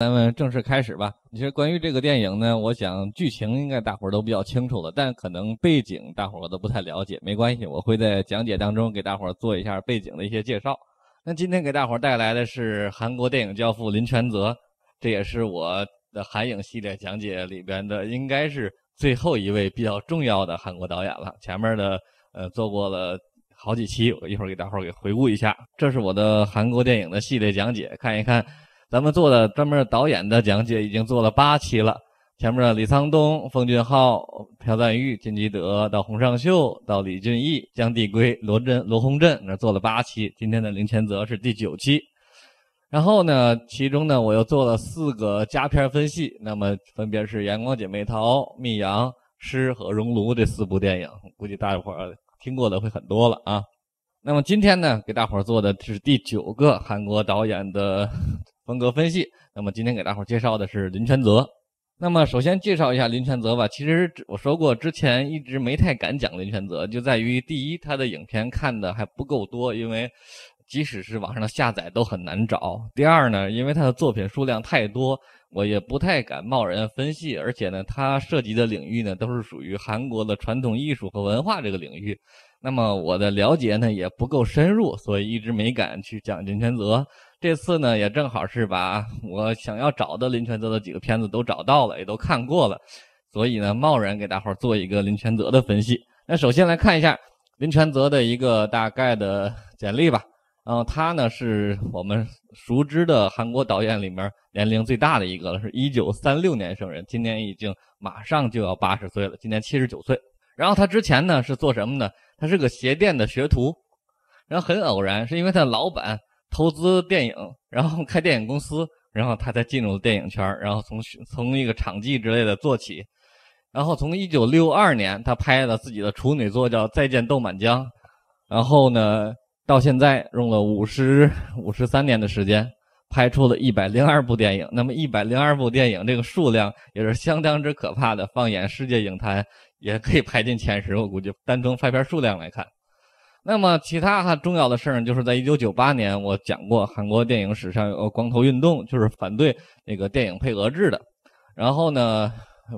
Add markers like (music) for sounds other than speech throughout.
咱们正式开始吧。其实关于这个电影呢，我想剧情应该大伙儿都比较清楚了，但可能背景大伙儿都不太了解，没关系，我会在讲解当中给大伙儿做一下背景的一些介绍。那今天给大伙儿带来的是韩国电影教父林权泽，这也是我的韩影系列讲解里边的，应该是最后一位比较重要的韩国导演了。前面的呃做过了好几期，我一会儿给大伙儿给回顾一下。这是我的韩国电影的系列讲解，看一看。咱们做的专门导演的讲解已经做了八期了，前面的李沧东、奉俊昊、朴赞玉、金基德到洪尚秀，到李俊义、姜帝圭、罗振、罗洪振，那做了八期。今天的林权泽是第九期。然后呢，其中呢我又做了四个佳片分析，那么分别是《阳光姐妹淘》、《密阳》、《诗》和《熔炉》这四部电影，估计大伙儿听过的会很多了啊。那么今天呢，给大伙儿做的是第九个韩国导演的。风格分析。那么今天给大伙儿介绍的是林权泽。那么首先介绍一下林权泽吧。其实我说过，之前一直没太敢讲林权泽，就在于第一，他的影片看的还不够多，因为即使是网上的下载都很难找；第二呢，因为他的作品数量太多，我也不太敢贸然分析。而且呢，他涉及的领域呢，都是属于韩国的传统艺术和文化这个领域。那么我的了解呢，也不够深入，所以一直没敢去讲林权泽。这次呢，也正好是把我想要找的林权泽的几个片子都找到了，也都看过了，所以呢，贸然给大伙儿做一个林权泽的分析。那首先来看一下林权泽的一个大概的简历吧。然后他呢，是我们熟知的韩国导演里面年龄最大的一个了，是一九三六年生人，今年已经马上就要八十岁了，今年七十九岁。然后他之前呢是做什么呢？他是个鞋店的学徒，然后很偶然，是因为他的老板。投资电影，然后开电影公司，(laughs) 然后他才进入电影圈然后从从一个场记之类的做起，然后从一九六二年他拍了自己的处女作叫《再见豆满江》，然后呢，到现在用了五十五十三年的时间，拍出了一百零二部电影。那么一百零二部电影这个数量也是相当之可怕的，放眼世界影坛也可以排进前十。我估计单从拍片数量来看。那么其他哈重要的事儿呢，就是在一九九八年，我讲过韩国电影史上有个光头运动，就是反对那个电影配额制的，然后呢，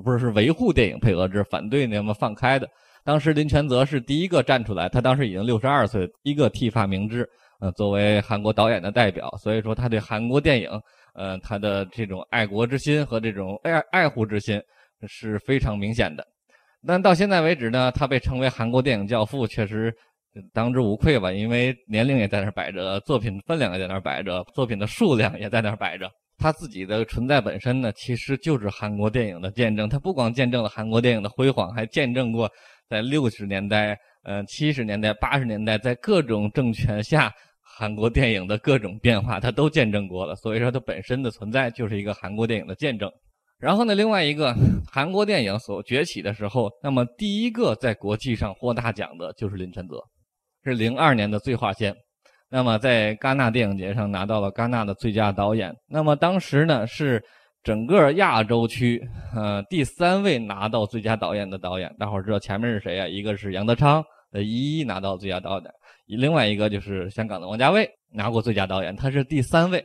不是是维护电影配额制，反对那么放开的。当时林权泽是第一个站出来，他当时已经六十二岁，第一个剃发明志，嗯，作为韩国导演的代表，所以说他对韩国电影，呃，他的这种爱国之心和这种爱爱护之心是非常明显的。但到现在为止呢，他被称为韩国电影教父，确实。当之无愧吧，因为年龄也在那儿摆着，作品分量也在那儿摆着，作品的数量也在那儿摆着。他自己的存在本身呢，其实就是韩国电影的见证。他不光见证了韩国电影的辉煌，还见证过在六十年代、呃七十年代、八十年代，在各种政权下韩国电影的各种变化，他都见证过了。所以说，他本身的存在就是一个韩国电影的见证。然后呢，另外一个韩国电影所崛起的时候，那么第一个在国际上获大奖的就是林晨泽。是零二年的最划线，那么在戛纳电影节上拿到了戛纳的最佳导演。那么当时呢是整个亚洲区，呃，第三位拿到最佳导演的导演。大伙儿知道前面是谁啊？一个是杨德昌，呃，一一拿到最佳导演；另外一个就是香港的王家卫拿过最佳导演，他是第三位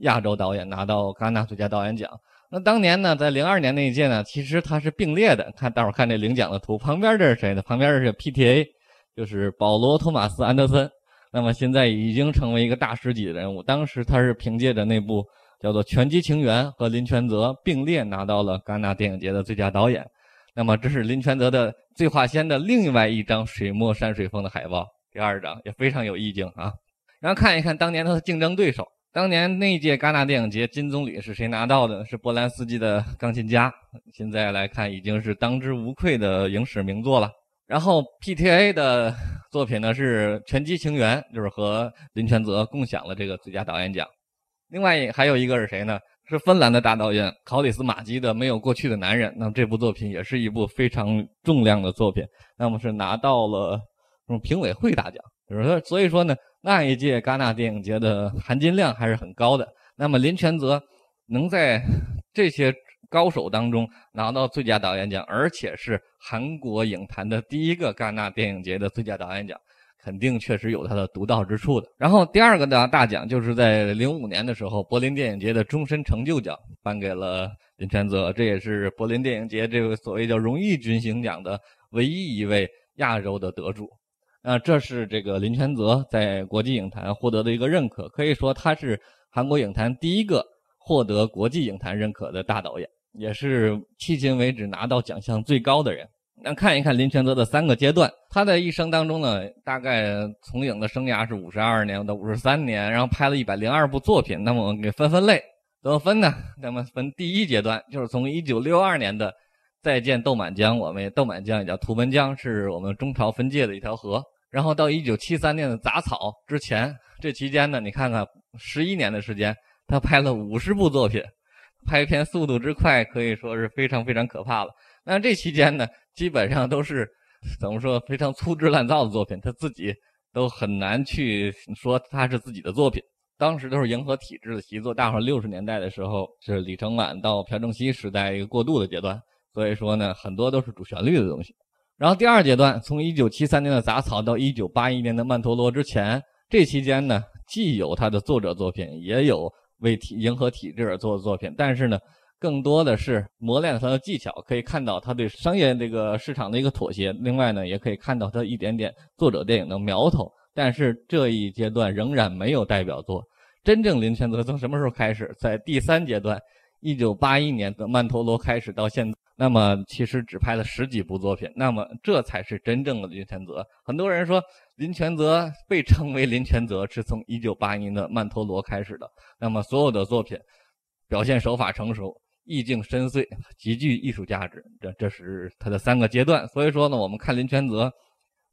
亚洲导演拿到戛纳最佳导演奖。那当年呢，在零二年那一届呢，其实他是并列的。看大伙儿看这领奖的图，旁边这是谁呢？旁边是 P T A。就是保罗·托马斯·安德森，那么现在已经成为一个大师级的人物。当时他是凭借着那部叫做《拳击情缘》和林权泽并列拿到了戛纳电影节的最佳导演。那么这是林权泽的《醉画仙》的另外一张水墨山水风的海报，第二张也非常有意境啊。然后看一看当年他的竞争对手，当年那届戛纳电影节金棕榈是谁拿到的？是波兰斯基的《钢琴家》。现在来看，已经是当之无愧的影史名作了。然后 PTA 的作品呢是《拳击情缘》，就是和林权泽共享了这个最佳导演奖。另外还有一个是谁呢？是芬兰的大导演考里斯马基的《没有过去的男人》。那么这部作品也是一部非常重量的作品，那么是拿到了什么评委会大奖。就是所以说呢，那一届戛纳电影节的含金量还是很高的。那么林权泽能在这些。高手当中拿到最佳导演奖，而且是韩国影坛的第一个戛纳电影节的最佳导演奖，肯定确实有他的独到之处的。然后第二个的大奖就是在零五年的时候，柏林电影节的终身成就奖颁给了林权泽，这也是柏林电影节这个所谓叫荣誉军星奖的唯一一位亚洲的得主。那这是这个林权泽在国际影坛获得的一个认可，可以说他是韩国影坛第一个获得国际影坛认可的大导演。也是迄今为止拿到奖项最高的人。那看一看林权泽的三个阶段，他的一生当中呢，大概从影的生涯是五十二年到五十三年，然后拍了一百零二部作品。那么我们给分分类，得分呢？那么分第一阶段，就是从一九六二年的《再见豆满江》，我们豆满江也叫图文江，是我们中朝分界的一条河。然后到一九七三年的《杂草》之前，这期间呢，你看看十一年的时间，他拍了五十部作品。拍片速度之快，可以说是非常非常可怕了。那这期间呢，基本上都是 (laughs) 怎么说，非常粗制滥造的作品，他自己都很难去说他是自己的作品。当时都是迎合体制的习作。大伙儿六十年代的时候，是李承晚到朴正熙时代一个过渡的阶段，所以说呢，很多都是主旋律的东西。然后第二阶段，从一九七三年的《杂草》到一九八一年的《曼陀罗》之前，这期间呢，既有他的作者作品，也有。为体迎合体制而做的作品，但是呢，更多的是磨练他的技巧，可以看到他对商业这个市场的一个妥协。另外呢，也可以看到他一点点作者电影的苗头。但是这一阶段仍然没有代表作。真正林权泽从什么时候开始？在第三阶段，一九八一年的《曼陀罗》开始到现在，那么其实只拍了十几部作品。那么这才是真正的林权泽。很多人说。林权泽被称为林权泽，是从1 9 8一年的《曼陀罗》开始的。那么，所有的作品表现手法成熟，意境深邃，极具艺术价值。这这是他的三个阶段。所以说呢，我们看林权泽，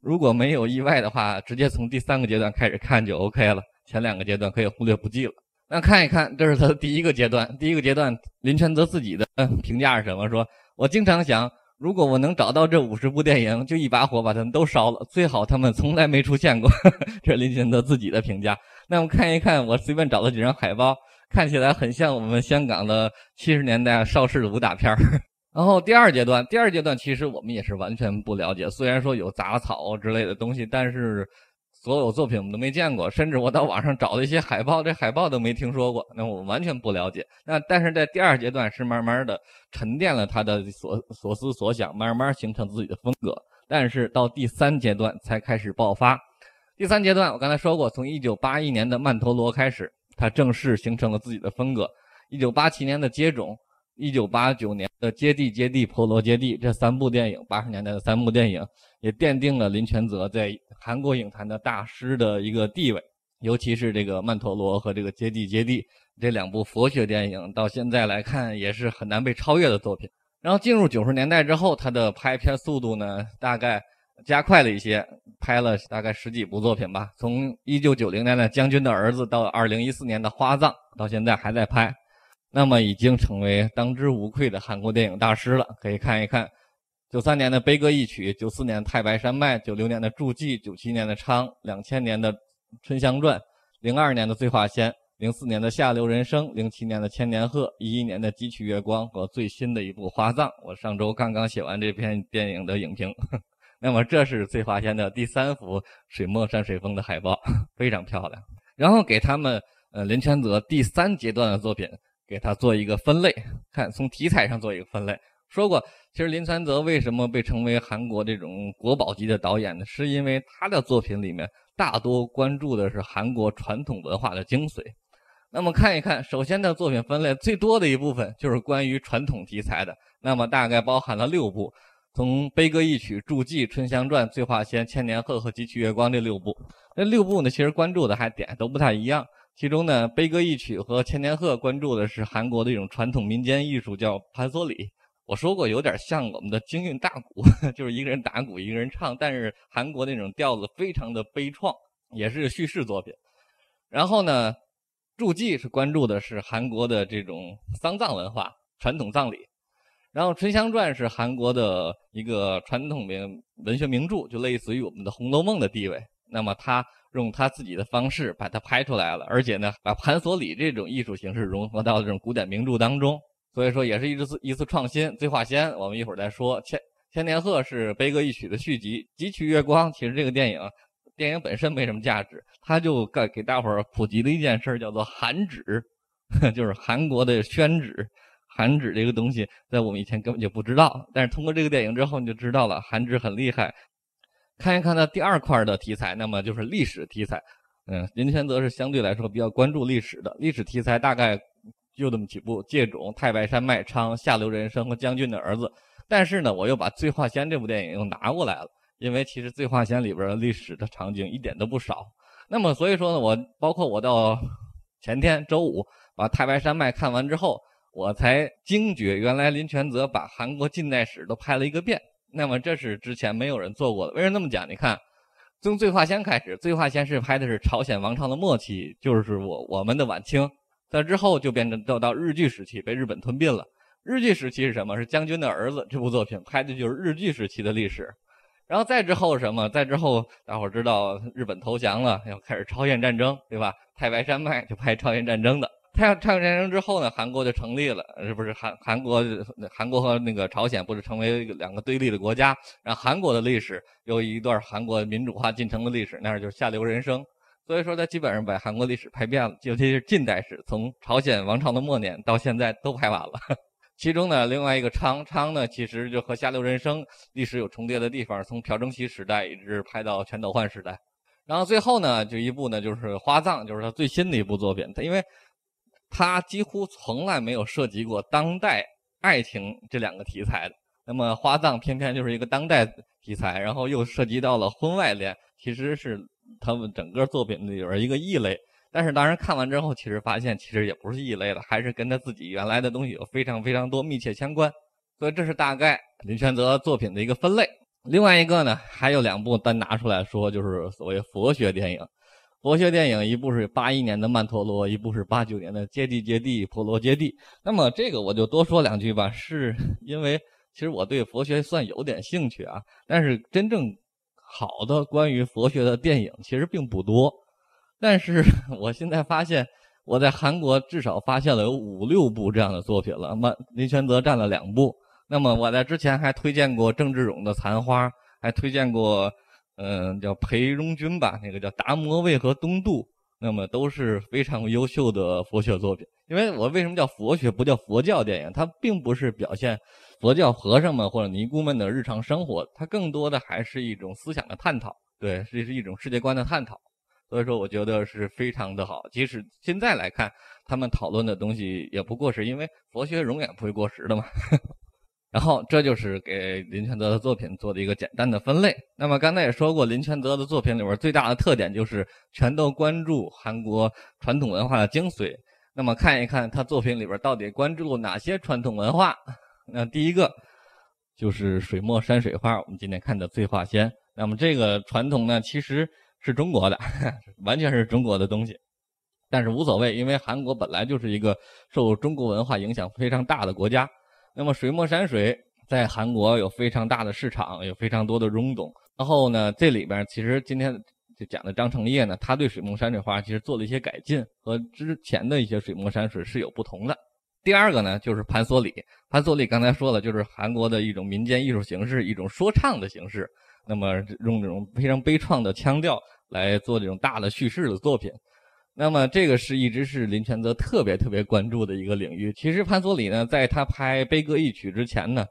如果没有意外的话，直接从第三个阶段开始看就 OK 了，前两个阶段可以忽略不计了。那看一看，这是他的第一个阶段。第一个阶段，林权泽自己的评价是什么？说我经常想。如果我能找到这五十部电影，就一把火把他们都烧了，最好他们从来没出现过。(laughs) 这是林俊德自己的评价。那我们看一看，我随便找了几张海报，看起来很像我们香港的七十年代邵氏的武打片儿。(laughs) 然后第二阶段，第二阶段其实我们也是完全不了解，虽然说有杂草之类的东西，但是。所有作品我们都没见过，甚至我到网上找了一些海报，这海报都没听说过，那我完全不了解。那但是在第二阶段是慢慢的沉淀了他的所所思所想，慢慢形成自己的风格。但是到第三阶段才开始爆发。第三阶段我刚才说过，从一九八一年的曼陀罗开始，他正式形成了自己的风格。一九八七年的接种。一九八九年的《接地接地婆罗接地》这三部电影，八十年代的三部电影，也奠定了林权泽在韩国影坛的大师的一个地位。尤其是这个《曼陀罗》和这个《接地接地》这两部佛学电影，到现在来看也是很难被超越的作品。然后进入九十年代之后，他的拍片速度呢，大概加快了一些，拍了大概十几部作品吧。从一九九零年的《将军的儿子》到二零一四年的《花葬》，到现在还在拍。那么已经成为当之无愧的韩国电影大师了，可以看一看九三年的悲歌一曲，九四年太白山脉，九六年的助记》，九七年的昌，两千年的春香传，零二年的醉花仙，零四年的下流人生，零七年的千年鹤，一一年的汲取月光和最新的一部花葬。我上周刚刚写完这篇电影的影评。(laughs) 那么这是醉花仙的第三幅水墨山水风的海报，(laughs) 非常漂亮。然后给他们呃林权泽第三阶段的作品。给他做一个分类，看从题材上做一个分类。说过，其实林传泽为什么被称为韩国这种国宝级的导演呢？是因为他的作品里面大多关注的是韩国传统文化的精髓。那么看一看，首先的作品分类最多的一部分就是关于传统题材的。那么大概包含了六部，从《悲歌一曲》《祝记》《春香传》《醉花仙》《千年鹤》和《几曲月光》这六部。那六部呢，其实关注的还点都不太一样。其中呢，《悲歌一曲》和《千年鹤》关注的是韩国的一种传统民间艺术，叫盘索里。我说过，有点像我们的京韵大鼓，(laughs) 就是一个人打鼓，一个人唱。但是韩国那种调子非常的悲怆，也是叙事作品。然后呢，《祝祭》是关注的是韩国的这种丧葬文化，传统葬礼。然后《春香传》是韩国的一个传统名文学名著，就类似于我们的《红楼梦》的地位。那么它。用他自己的方式把它拍出来了，而且呢，把盘索里这种艺术形式融合到这种古典名著当中，所以说也是一次一次创新。醉画仙我们一会儿再说。千千年鹤是悲歌一曲的续集。汲取月光，其实这个电影电影本身没什么价值，它就给给大伙儿普及了一件事，叫做韩纸，(laughs) 就是韩国的宣纸。韩纸这个东西在我们以前根本就不知道，但是通过这个电影之后你就知道了，韩纸很厉害。看一看呢，第二块的题材，那么就是历史题材。嗯，林权泽是相对来说比较关注历史的，历史题材大概就这么几部，借种《太白山脉》、《昌下流人生》和《将军的儿子》。但是呢，我又把《醉画仙》这部电影又拿过来了，因为其实《醉画仙》里边的历史的场景一点都不少。那么所以说呢，我包括我到前天周五把《太白山脉》看完之后，我才惊觉原来林权泽把韩国近代史都拍了一个遍。那么这是之前没有人做过的。为什么那么讲？你看，从《醉画仙》开始，《醉画仙》是拍的是朝鲜王朝的末期，就是我我们的晚清。在之后就变成到到日据时期，被日本吞并了。日据时期是什么？是将军的儿子这部作品拍的就是日据时期的历史。然后再之后什么？再之后，大伙知道日本投降了，要开始朝鲜战争，对吧？太白山脉就拍朝鲜战争的。太阳太阳战争之后呢，韩国就成立了，是不是？韩韩国韩国和那个朝鲜不是成为两个对立的国家？然后韩国的历史有一段韩国民主化进程的历史，那就是《下流人生》。所以说，他基本上把韩国历史拍遍了，尤其是近代史，从朝鲜王朝的末年到现在都拍完了。(laughs) 其中呢，另外一个《昌昌》呢，其实就和《下流人生》历史有重叠的地方，从朴正熙时代一直拍到全斗焕时代。然后最后呢，就一部呢，就是《花葬》，就是他最新的一部作品。他因为。他几乎从来没有涉及过当代爱情这两个题材的，那么《花葬》偏偏就是一个当代题材，然后又涉及到了婚外恋，其实是他们整个作品里边一个异类。但是当然看完之后，其实发现其实也不是异类了，还是跟他自己原来的东西有非常非常多密切相关。所以这是大概林权泽作品的一个分类。另外一个呢，还有两部单拿出来说，就是所谓佛学电影。佛学电影，一部是八一年的《曼陀罗》，一部是八九年的《揭谛揭谛婆罗揭谛》。那么这个我就多说两句吧，是因为其实我对佛学算有点兴趣啊，但是真正好的关于佛学的电影其实并不多。但是 (laughs) 我现在发现，我在韩国至少发现了有五六部这样的作品了。那林权泽占了两部。那么我在之前还推荐过郑志勇的《残花》，还推荐过。嗯，叫《裴荣军》吧，那个叫《达摩为何东渡》，那么都是非常优秀的佛学作品。因为我为什么叫佛学，不叫佛教电影？它并不是表现佛教和尚们或者尼姑们的日常生活，它更多的还是一种思想的探讨，对，这是一种世界观的探讨。所以说，我觉得是非常的好。即使现在来看，他们讨论的东西也不过是因为佛学永远不会过时的嘛。然后，这就是给林权泽的作品做的一个简单的分类。那么刚才也说过，林权泽的作品里边最大的特点就是全都关注韩国传统文化的精髓。那么看一看他作品里边到底关注哪些传统文化？那第一个就是水墨山水画，我们今天看的《醉画仙》。那么这个传统呢，其实是中国的，(laughs) 完全是中国的东西。但是无所谓，因为韩国本来就是一个受中国文化影响非常大的国家。那么水墨山水在韩国有非常大的市场，有非常多的拥趸。然后呢，这里边其实今天就讲的张成业呢，他对水墨山水画其实做了一些改进，和之前的一些水墨山水是有不同的。第二个呢，就是盘索里，盘索里刚才说了，就是韩国的一种民间艺术形式，一种说唱的形式。那么用这种非常悲怆的腔调来做这种大的叙事的作品。那么这个是一直是林权泽特别特别关注的一个领域。其实潘索里呢，在他拍《悲歌一曲》之前呢，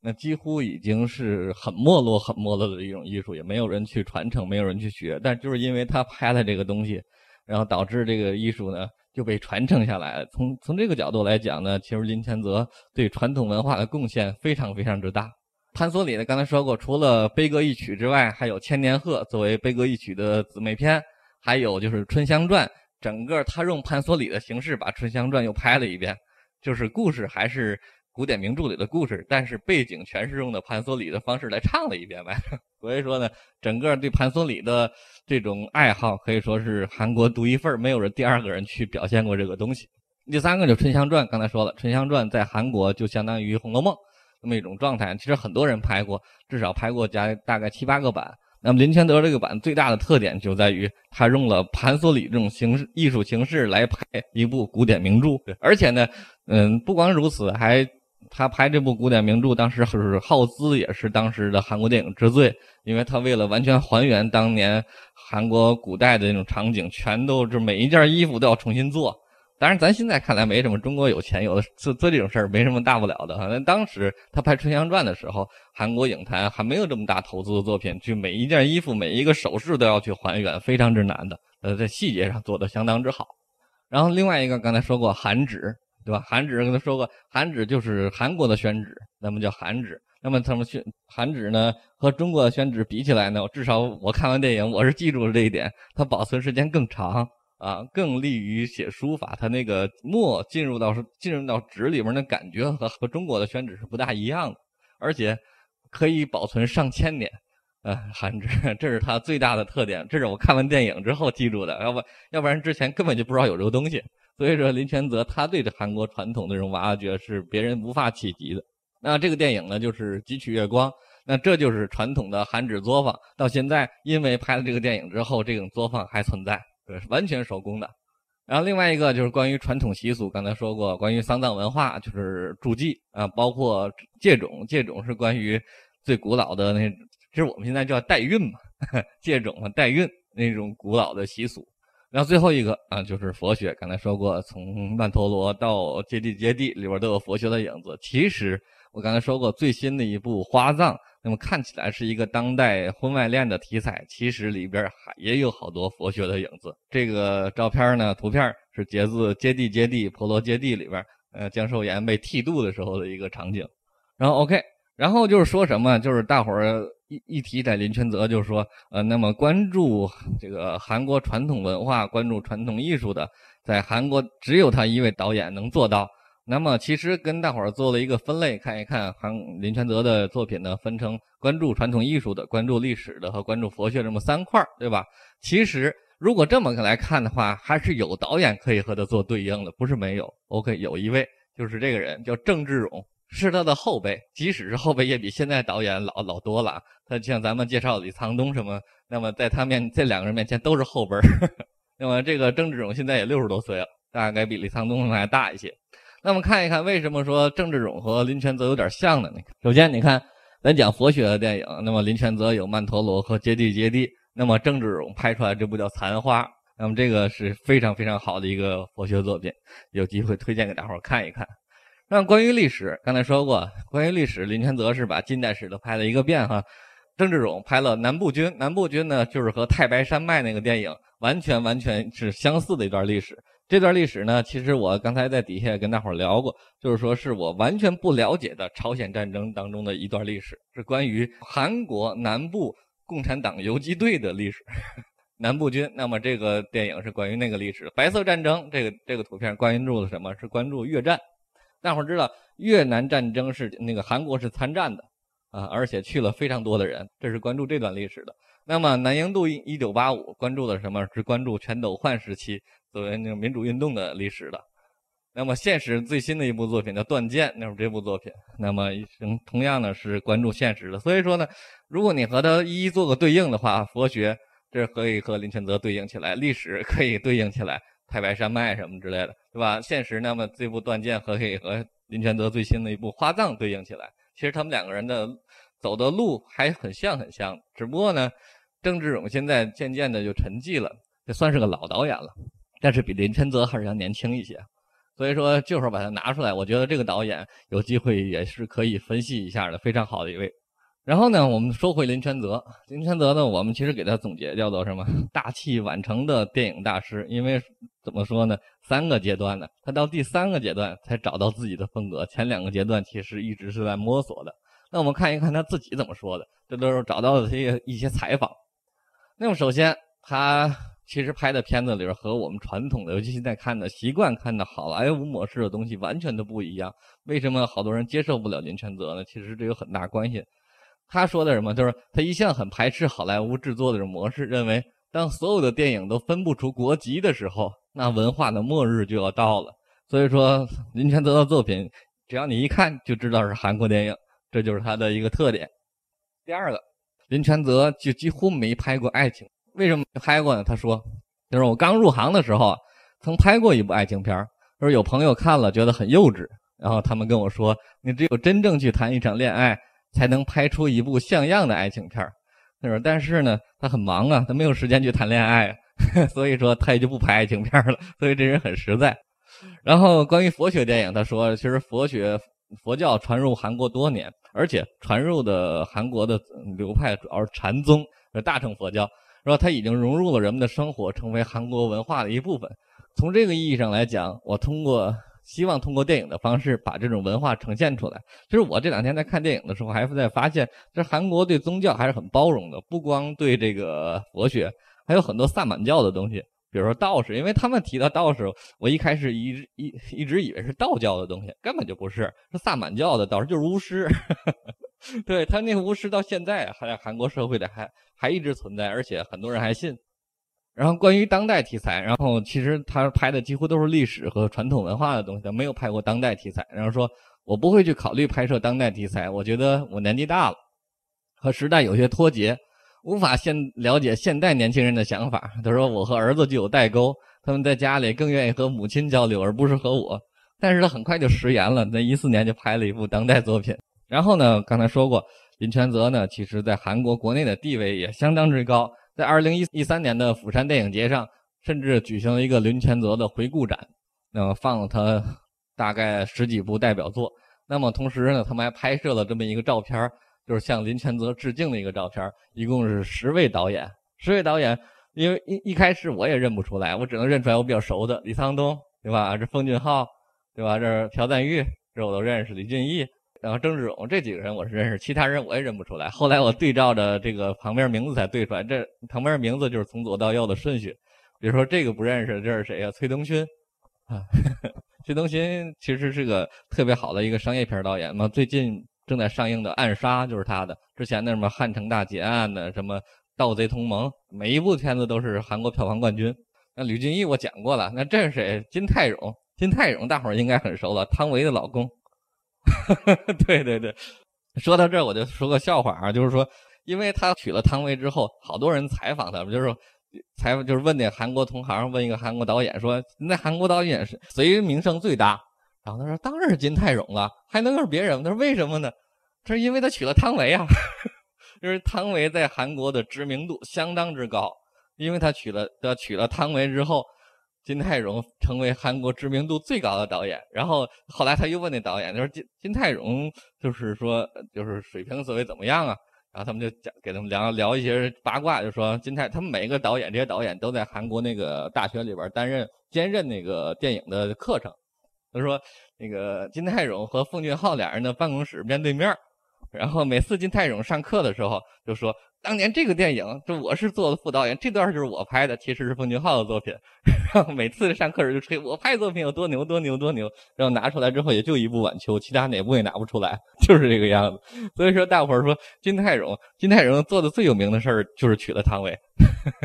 那几乎已经是很没落、很没落的一种艺术，也没有人去传承，没有人去学。但就是因为他拍了这个东西，然后导致这个艺术呢就被传承下来了。从从这个角度来讲呢，其实林权泽对传统文化的贡献非常非常之大。潘索里呢，刚才说过，除了《悲歌一曲》之外，还有《千年鹤》作为《悲歌一曲》的姊妹篇，还有就是《春香传》。整个他用潘索里的形式把《春香传》又拍了一遍，就是故事还是古典名著里的故事，但是背景全是用的潘索里的方式来唱了一遍呗。(laughs) 所以说呢，整个对潘索里的这种爱好可以说是韩国独一份，没有人第二个人去表现过这个东西。第三个就是《春香传》，刚才说了，《春香传》在韩国就相当于《红楼梦》那么一种状态，其实很多人拍过，至少拍过加大概七八个版。那么林千德这个版最大的特点就在于他用了盘索里这种形式艺术形式来拍一部古典名著，而且呢，嗯，不光如此，还他拍这部古典名著当时是耗资也是当时的韩国电影之最，因为他为了完全还原当年韩国古代的那种场景，全都就每一件衣服都要重新做。当然，咱现在看来没什么。中国有钱，有的做做这种事儿没什么大不了的。正当时他拍《春香传》的时候，韩国影坛还没有这么大投资的作品，去每一件衣服、每一个首饰都要去还原，非常之难的。呃，在细节上做得相当之好。然后另外一个，刚才说过韩纸，对吧？韩纸跟他说过，韩纸就是韩国的宣纸，那么叫韩纸。那么他们宣韩纸呢，和中国的宣纸比起来呢，至少我看完电影，我是记住了这一点，它保存时间更长。啊，更利于写书法，它那个墨进入到进入到纸里面的感觉和和中国的宣纸是不大一样的，而且可以保存上千年。呃，韩纸这是它最大的特点，这是我看完电影之后记住的，要不要不然之前根本就不知道有这个东西。所以说，林权泽他对这韩国传统这种挖掘是别人无法企及的。那这个电影呢，就是《汲取月光》，那这就是传统的韩纸作坊，到现在因为拍了这个电影之后，这种作坊还存在。对，是完全手工的。然后另外一个就是关于传统习俗，刚才说过，关于丧葬文化就是祝祭啊，包括借种，借种是关于最古老的那，其实我们现在叫代孕嘛，借 (laughs) 种嘛，代孕那种古老的习俗。然后最后一个啊，就是佛学。刚才说过，从曼陀罗到《接地接地》里边都有佛学的影子。其实我刚才说过，最新的一部《花藏》，那么看起来是一个当代婚外恋的题材，其实里边还也有好多佛学的影子。这个照片呢，图片是截自《接地接地》《婆罗揭地》里边，呃，江寿岩被剃度的时候的一个场景。然后 OK，然后就是说什么？就是大伙儿。一一提在林权泽，就是说，呃，那么关注这个韩国传统文化、关注传统艺术的，在韩国只有他一位导演能做到。那么其实跟大伙儿做了一个分类，看一看韩林权泽的作品呢，分成关注传统艺术的、关注历史的和关注佛学这么三块，对吧？其实如果这么来看的话，还是有导演可以和他做对应的，不是没有。OK，有一位就是这个人叫郑志荣。是他的后辈，即使是后辈，也比现在导演老老多了。他像咱们介绍李沧东什么，那么在他面这两个人面前都是后辈。(laughs) 那么这个郑志勇现在也六十多岁了，大概比李沧东还大一些。那么看一看为什么说郑志勇和林权泽有点像呢？首先，你看咱讲佛学的电影，那么林权泽有《曼陀罗》和《接地接地》，那么郑志勇拍出来这部叫《残花》，那么这个是非常非常好的一个佛学作品，有机会推荐给大伙看一看。那关于历史，刚才说过，关于历史，林权泽是把近代史都拍了一个遍哈。郑志荣拍了南部军，南部军呢就是和太白山脉那个电影完全完全是相似的一段历史。这段历史呢，其实我刚才在底下跟大伙聊过，就是说是我完全不了解的朝鲜战争当中的一段历史，是关于韩国南部共产党游击队的历史，南部军。那么这个电影是关于那个历史，白色战争。这个这个图片关注的什么是关注越战？大伙儿知道越南战争是那个韩国是参战的，啊，而且去了非常多的人，这是关注这段历史的。那么南英度一九八五关注的什么？是关注全斗焕时期作为那个民主运动的历史的。那么现实最新的一部作品叫《断剑》，那是这部作品，那么同样呢是关注现实的。所以说呢，如果你和他一一做个对应的话，佛学这可以和林权泽对应起来，历史可以对应起来。太白山脉什么之类的，对吧？现实那么这部《断剑》可以和林权泽最新的一部《花葬》对应起来，其实他们两个人的走的路还很像很像。只不过呢，郑志勇现在渐渐的就沉寂了，这算是个老导演了，但是比林权泽还是要年轻一些。所以说，这会儿把它拿出来，我觉得这个导演有机会也是可以分析一下的，非常好的一位。然后呢，我们说回林权泽。林权泽呢，我们其实给他总结叫做什么？(laughs) 大器晚成的电影大师。因为怎么说呢？三个阶段呢，他到第三个阶段才找到自己的风格。前两个阶段其实一直是在摸索的。那我们看一看他自己怎么说的，这都是找到的一些一些采访。那么首先，他其实拍的片子里边和我们传统的，尤其现在看的习惯看的好莱坞模式的东西完全都不一样。为什么好多人接受不了林权泽呢？其实这有很大关系。他说的什么？就是他一向很排斥好莱坞制作的这种模式，认为当所有的电影都分不出国籍的时候，那文化的末日就要到了。所以说，林权泽的作品，只要你一看就知道是韩国电影，这就是他的一个特点。第二个，林权泽就几乎没拍过爱情。为什么没拍过呢？他说：“就是我刚入行的时候，曾拍过一部爱情片说有朋友看了觉得很幼稚，然后他们跟我说，你只有真正去谈一场恋爱。”才能拍出一部像样的爱情片儿，是吧？但是呢，他很忙啊，他没有时间去谈恋爱，(laughs) 所以说他也就不拍爱情片儿了。(laughs) 所以这人很实在。然后关于佛学电影，他说，其实佛学佛教传入韩国多年，而且传入的韩国的流派主要是禅宗大乘佛教，然后已经融入了人们的生活，成为韩国文化的一部分。从这个意义上来讲，我通过。希望通过电影的方式把这种文化呈现出来。其实我这两天在看电影的时候，还是在发现，这韩国对宗教还是很包容的，不光对这个佛学，还有很多萨满教的东西。比如说道士，因为他们提到道士，我一开始一直一一直以为是道教的东西，根本就不是，是萨满教的道士就是巫师。(laughs) 对他那个巫师到现在还在韩国社会里还还一直存在，而且很多人还信。然后关于当代题材，然后其实他拍的几乎都是历史和传统文化的东西，他没有拍过当代题材。然后说，我不会去考虑拍摄当代题材，我觉得我年纪大了，和时代有些脱节，无法现了解现代年轻人的想法。他说，我和儿子就有代沟，他们在家里更愿意和母亲交流，而不是和我。但是他很快就食言了，在一四年就拍了一部当代作品。然后呢，刚才说过，林权泽呢，其实在韩国国内的地位也相当之高。在二零一一三年的釜山电影节上，甚至举行了一个林权泽的回顾展，那么放了他大概十几部代表作。那么同时呢，他们还拍摄了这么一个照片儿，就是向林权泽致敬的一个照片儿，一共是十位导演，十位导演，因为一一开始我也认不出来，我只能认出来我比较熟的李沧东，对吧？这奉俊昊，对吧？这朴赞郁，这我都认识，李俊毅，然后郑志勇这几个人我是认识，其他人我也认不出来。后来我对照着这个旁边名字才对出来，这旁边名字就是从左到右的顺序。比如说这个不认识，这是谁呀？崔东勋啊，(laughs) 崔东勋其实是个特别好的一个商业片导演嘛。最近正在上映的《暗杀》就是他的，之前那么《汉城大劫案》的什么《盗贼同盟》，每一部片子都是韩国票房冠军。那吕俊义我讲过了，那这是谁？金泰勇，金泰勇大伙儿应该很熟了，汤唯的老公。(laughs) 对对对，说到这我就说个笑话啊，就是说，因为他娶了汤唯之后，好多人采访他不就是采访，就是问那韩国同行，问一个韩国导演说，那韩国导演是谁名声最大？然后他说，当然是金泰荣了，还能是别人？他说为什么呢？他说因为他娶了汤唯啊，因 (laughs) 为汤唯在韩国的知名度相当之高，因为他娶了他娶了汤唯之后。金泰荣成为韩国知名度最高的导演，然后后来他又问那导演，他说金金泰荣就是说就是水平所谓怎么样啊？然后他们就讲给他们聊聊一些八卦，就说金泰他们每一个导演，这些导演都在韩国那个大学里边担任兼任那个电影的课程。他说那个金泰荣和奉俊昊俩人的办公室面对面，然后每次金泰荣上课的时候就说。当年这个电影，就我是做的副导演，这段就是我拍的，其实是冯俊浩的作品。(laughs) 每次上课时就吹我拍的作品有多牛多牛多牛，然后拿出来之后也就一部晚秋，其他哪部也拿不出来，(laughs) 就是这个样子。所以说大伙儿说金泰荣，金泰荣做的最有名的事儿就是娶了汤唯，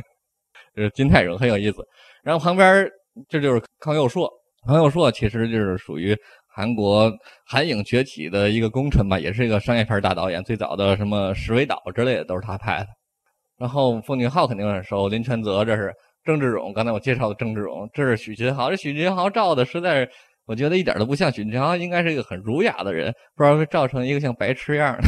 (laughs) 就是金泰荣很有意思。然后旁边这就是康佑硕，康佑硕其实就是属于。韩国韩影崛起的一个功臣吧，也是一个商业片大导演。最早的什么石伟岛》之类的都是他拍的。然后奉俊昊肯定很熟，林权泽这是郑志荣。刚才我介绍的郑志荣，这是许俊豪。这许俊豪照的实在是，我觉得一点都不像许俊豪，应该是一个很儒雅的人，不知道会照成一个像白痴样儿。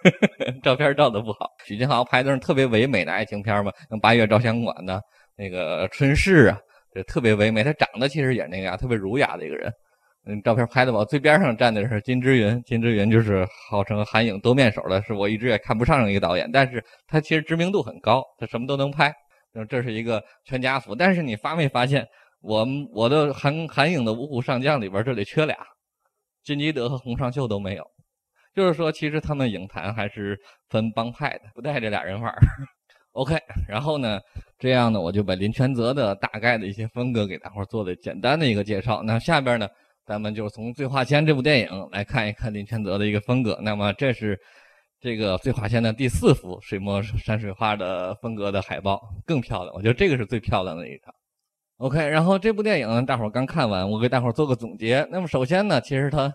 (laughs) 照片照的不好。许俊豪拍的是特别唯美的爱情片嘛，像《八月照相馆》的。那个《春逝》啊，特别唯美。他长得其实也那个呀，特别儒雅的一个人。嗯，照片拍的吧，最边上站的是金志云，金志云就是号称韩影多面手的，是我一直也看不上一个导演，但是他其实知名度很高，他什么都能拍。这是一个全家福，但是你发没发现，我们我的韩韩影的五虎上将里边这里缺俩，金基德和洪尚秀都没有，就是说其实他们影坛还是分帮派的，不带这俩人玩 OK，然后呢，这样呢，我就把林权泽的大概的一些风格给大伙做了简单的一个介绍。那下边呢？咱们就从《醉画仙》这部电影来看一看林权泽的一个风格。那么，这是这个《醉画仙》的第四幅水墨山水画的风格的海报，更漂亮。我觉得这个是最漂亮的一张。OK，然后这部电影大伙儿刚看完，我给大伙儿做个总结。那么，首先呢，其实他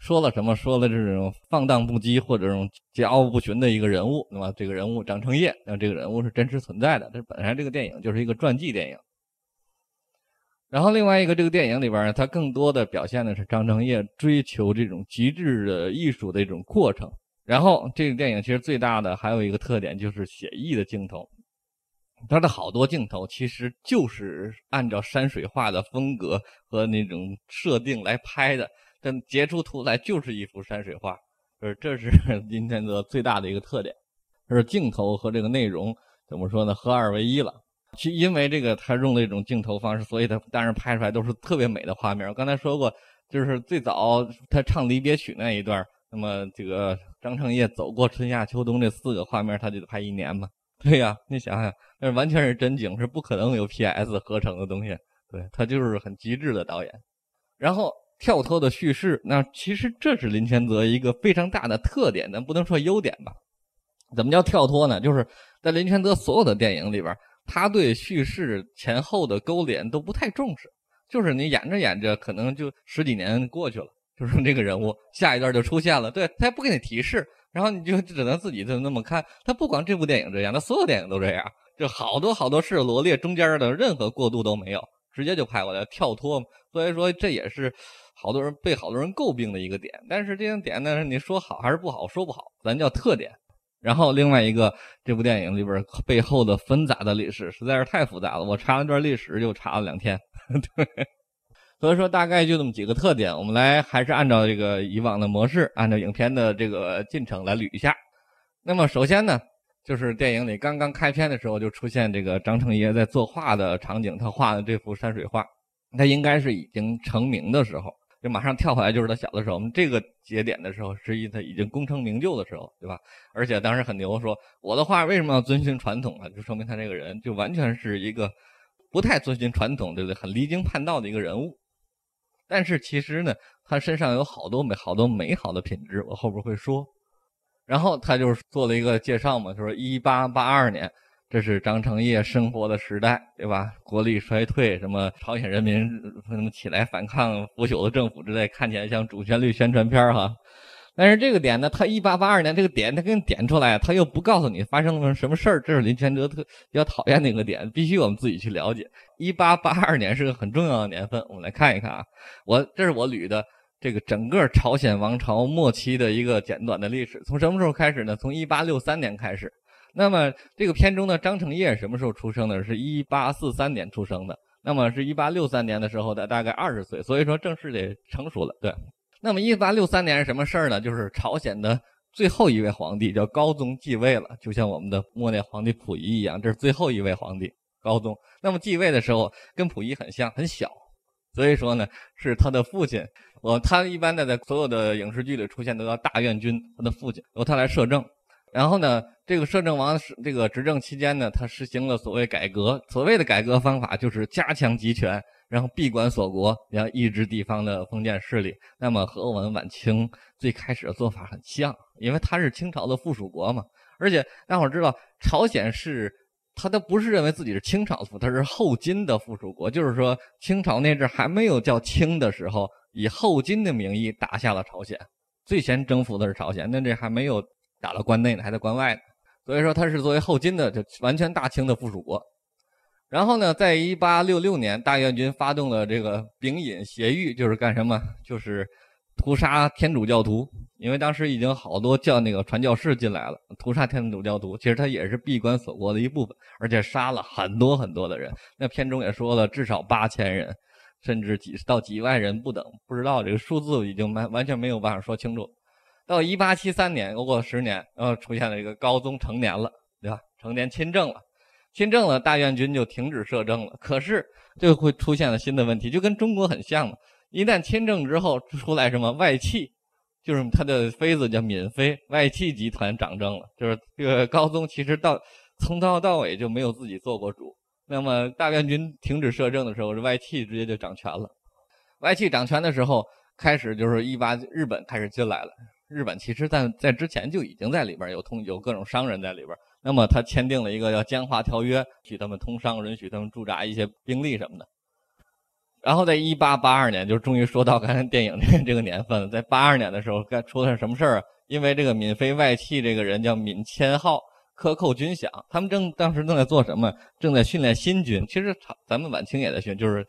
说了什么？说了这种放荡不羁或者这种桀骜不驯的一个人物，那么这个人物张承业，那这个人物是真实存在的。这本来这个电影就是一个传记电影。然后另外一个，这个电影里边，它更多的表现的是张承业追求这种极致的艺术的一种过程。然后这个电影其实最大的还有一个特点就是写意的镜头，它的好多镜头其实就是按照山水画的风格和那种设定来拍的，但截出图来就是一幅山水画，这是今天的最大的一个特点，是镜头和这个内容怎么说呢，合二为一了。其因为这个他用了一种镜头方式，所以他当然拍出来都是特别美的画面。我刚才说过，就是最早他唱离别曲那一段那么这个张成业走过春夏秋冬这四个画面，他就得拍一年嘛？(laughs) 对呀，你想想，那完全是真景，是不可能有 P S 合成的东西。对他就是很极致的导演。然后跳脱的叙事，那其实这是林权泽一个非常大的特点，咱不能说优点吧？怎么叫跳脱呢？就是在林权泽所有的电影里边。他对叙事前后的勾连都不太重视，就是你演着演着，可能就十几年过去了，就是这个人物下一段就出现了，对他也不给你提示，然后你就只能自己就那么看。他不光这部电影这样，他所有电影都这样，就好多好多事罗列中间的任何过渡都没有，直接就拍过来跳脱。所以说这也是好多人被好多人诟病的一个点。但是这些点，呢，你说好还是不好，说不好，咱叫特点。然后另外一个，这部电影里边背后的纷杂的历史实在是太复杂了，我查了段历史就查了两天。(laughs) 对，所以说，大概就这么几个特点。我们来还是按照这个以往的模式，按照影片的这个进程来捋一下。那么首先呢，就是电影里刚刚开篇的时候就出现这个张成爷在作画的场景，他画的这幅山水画，他应该是已经成名的时候。就马上跳回来，就是他小的时候，我们这个节点的时候，实际他已经功成名就的时候，对吧？而且当时很牛，说我的画为什么要遵循传统啊？就说明他这个人就完全是一个不太遵循传统，对不对？很离经叛道的一个人物。但是其实呢，他身上有好多、美、好多美好的品质，我后边会说。然后他就做了一个介绍嘛，就说一八八二年。这是张成业生活的时代，对吧？国力衰退，什么朝鲜人民起来反抗腐朽的政府之类，看起来像主旋律宣传片哈。但是这个点呢，他一八八二年这个点，他给你点出来，他又不告诉你发生了什么事儿。这是林权哲特比较讨厌的一个点，必须我们自己去了解。一八八二年是个很重要的年份，我们来看一看啊。我这是我捋的这个整个朝鲜王朝末期的一个简短的历史，从什么时候开始呢？从一八六三年开始。那么这个片中的张成业什么时候出生的？是一八四三年出生的。那么是一八六三年的时候的，大概二十岁，所以说正式得成熟了。对，那么一八六三年是什么事儿呢？就是朝鲜的最后一位皇帝叫高宗继位了，就像我们的末代皇帝溥仪一样，这是最后一位皇帝高宗。那么继位的时候跟溥仪很像，很小，所以说呢，是他的父亲。我他一般的在所有的影视剧里出现都叫大院君，他的父亲由他来摄政。然后呢，这个摄政王是这个执政期间呢，他实行了所谓改革。所谓的改革方法就是加强集权，然后闭关锁国，然后抑制地方的封建势力。那么和我们晚清最开始的做法很像，因为他是清朝的附属国嘛。而且大伙知道，朝鲜是他都不是认为自己是清朝附，他是后金的附属国。就是说，清朝那阵还没有叫清的时候，以后金的名义打下了朝鲜，最先征服的是朝鲜。那这还没有。打了关内呢，还在关外呢，所以说他是作为后金的，就完全大清的附属国。然后呢，在一八六六年，大元军发动了这个丙寅协狱，就是干什么？就是屠杀天主教徒，因为当时已经好多教那个传教士进来了，屠杀天主教徒。其实他也是闭关锁国的一部分，而且杀了很多很多的人。那片中也说了，至少八千人，甚至几到几万人不等，不知道这个数字已经完完全没有办法说清楚。到一八七三年，又过十年，然后出现了一个高宗成年了，对吧？成年亲政了，亲政了，大院军就停止摄政了。可是就会出现了新的问题，就跟中国很像了。一旦亲政之后，出来什么外戚，就是他的妃子叫敏妃，外戚集团掌政了。就是这个高宗其实到从头到尾就没有自己做过主。那么大院军停止摄政的时候，这外戚直接就掌权了。外戚掌权的时候，开始就是一八日本开始进来了。日本其实，在在之前就已经在里边有通有各种商人在里边，那么他签订了一个叫《江华条约》，许他们通商，允许他们驻扎一些兵力什么的。然后在一八八二年，就终于说到刚才电影这 (laughs) 这个年份了。在八二年的时候，该出了什么事儿？因为这个闽妃外戚这个人叫闽千浩，克扣军饷。他们正当时正在做什么？正在训练新军。其实，咱们晚清也在训，就是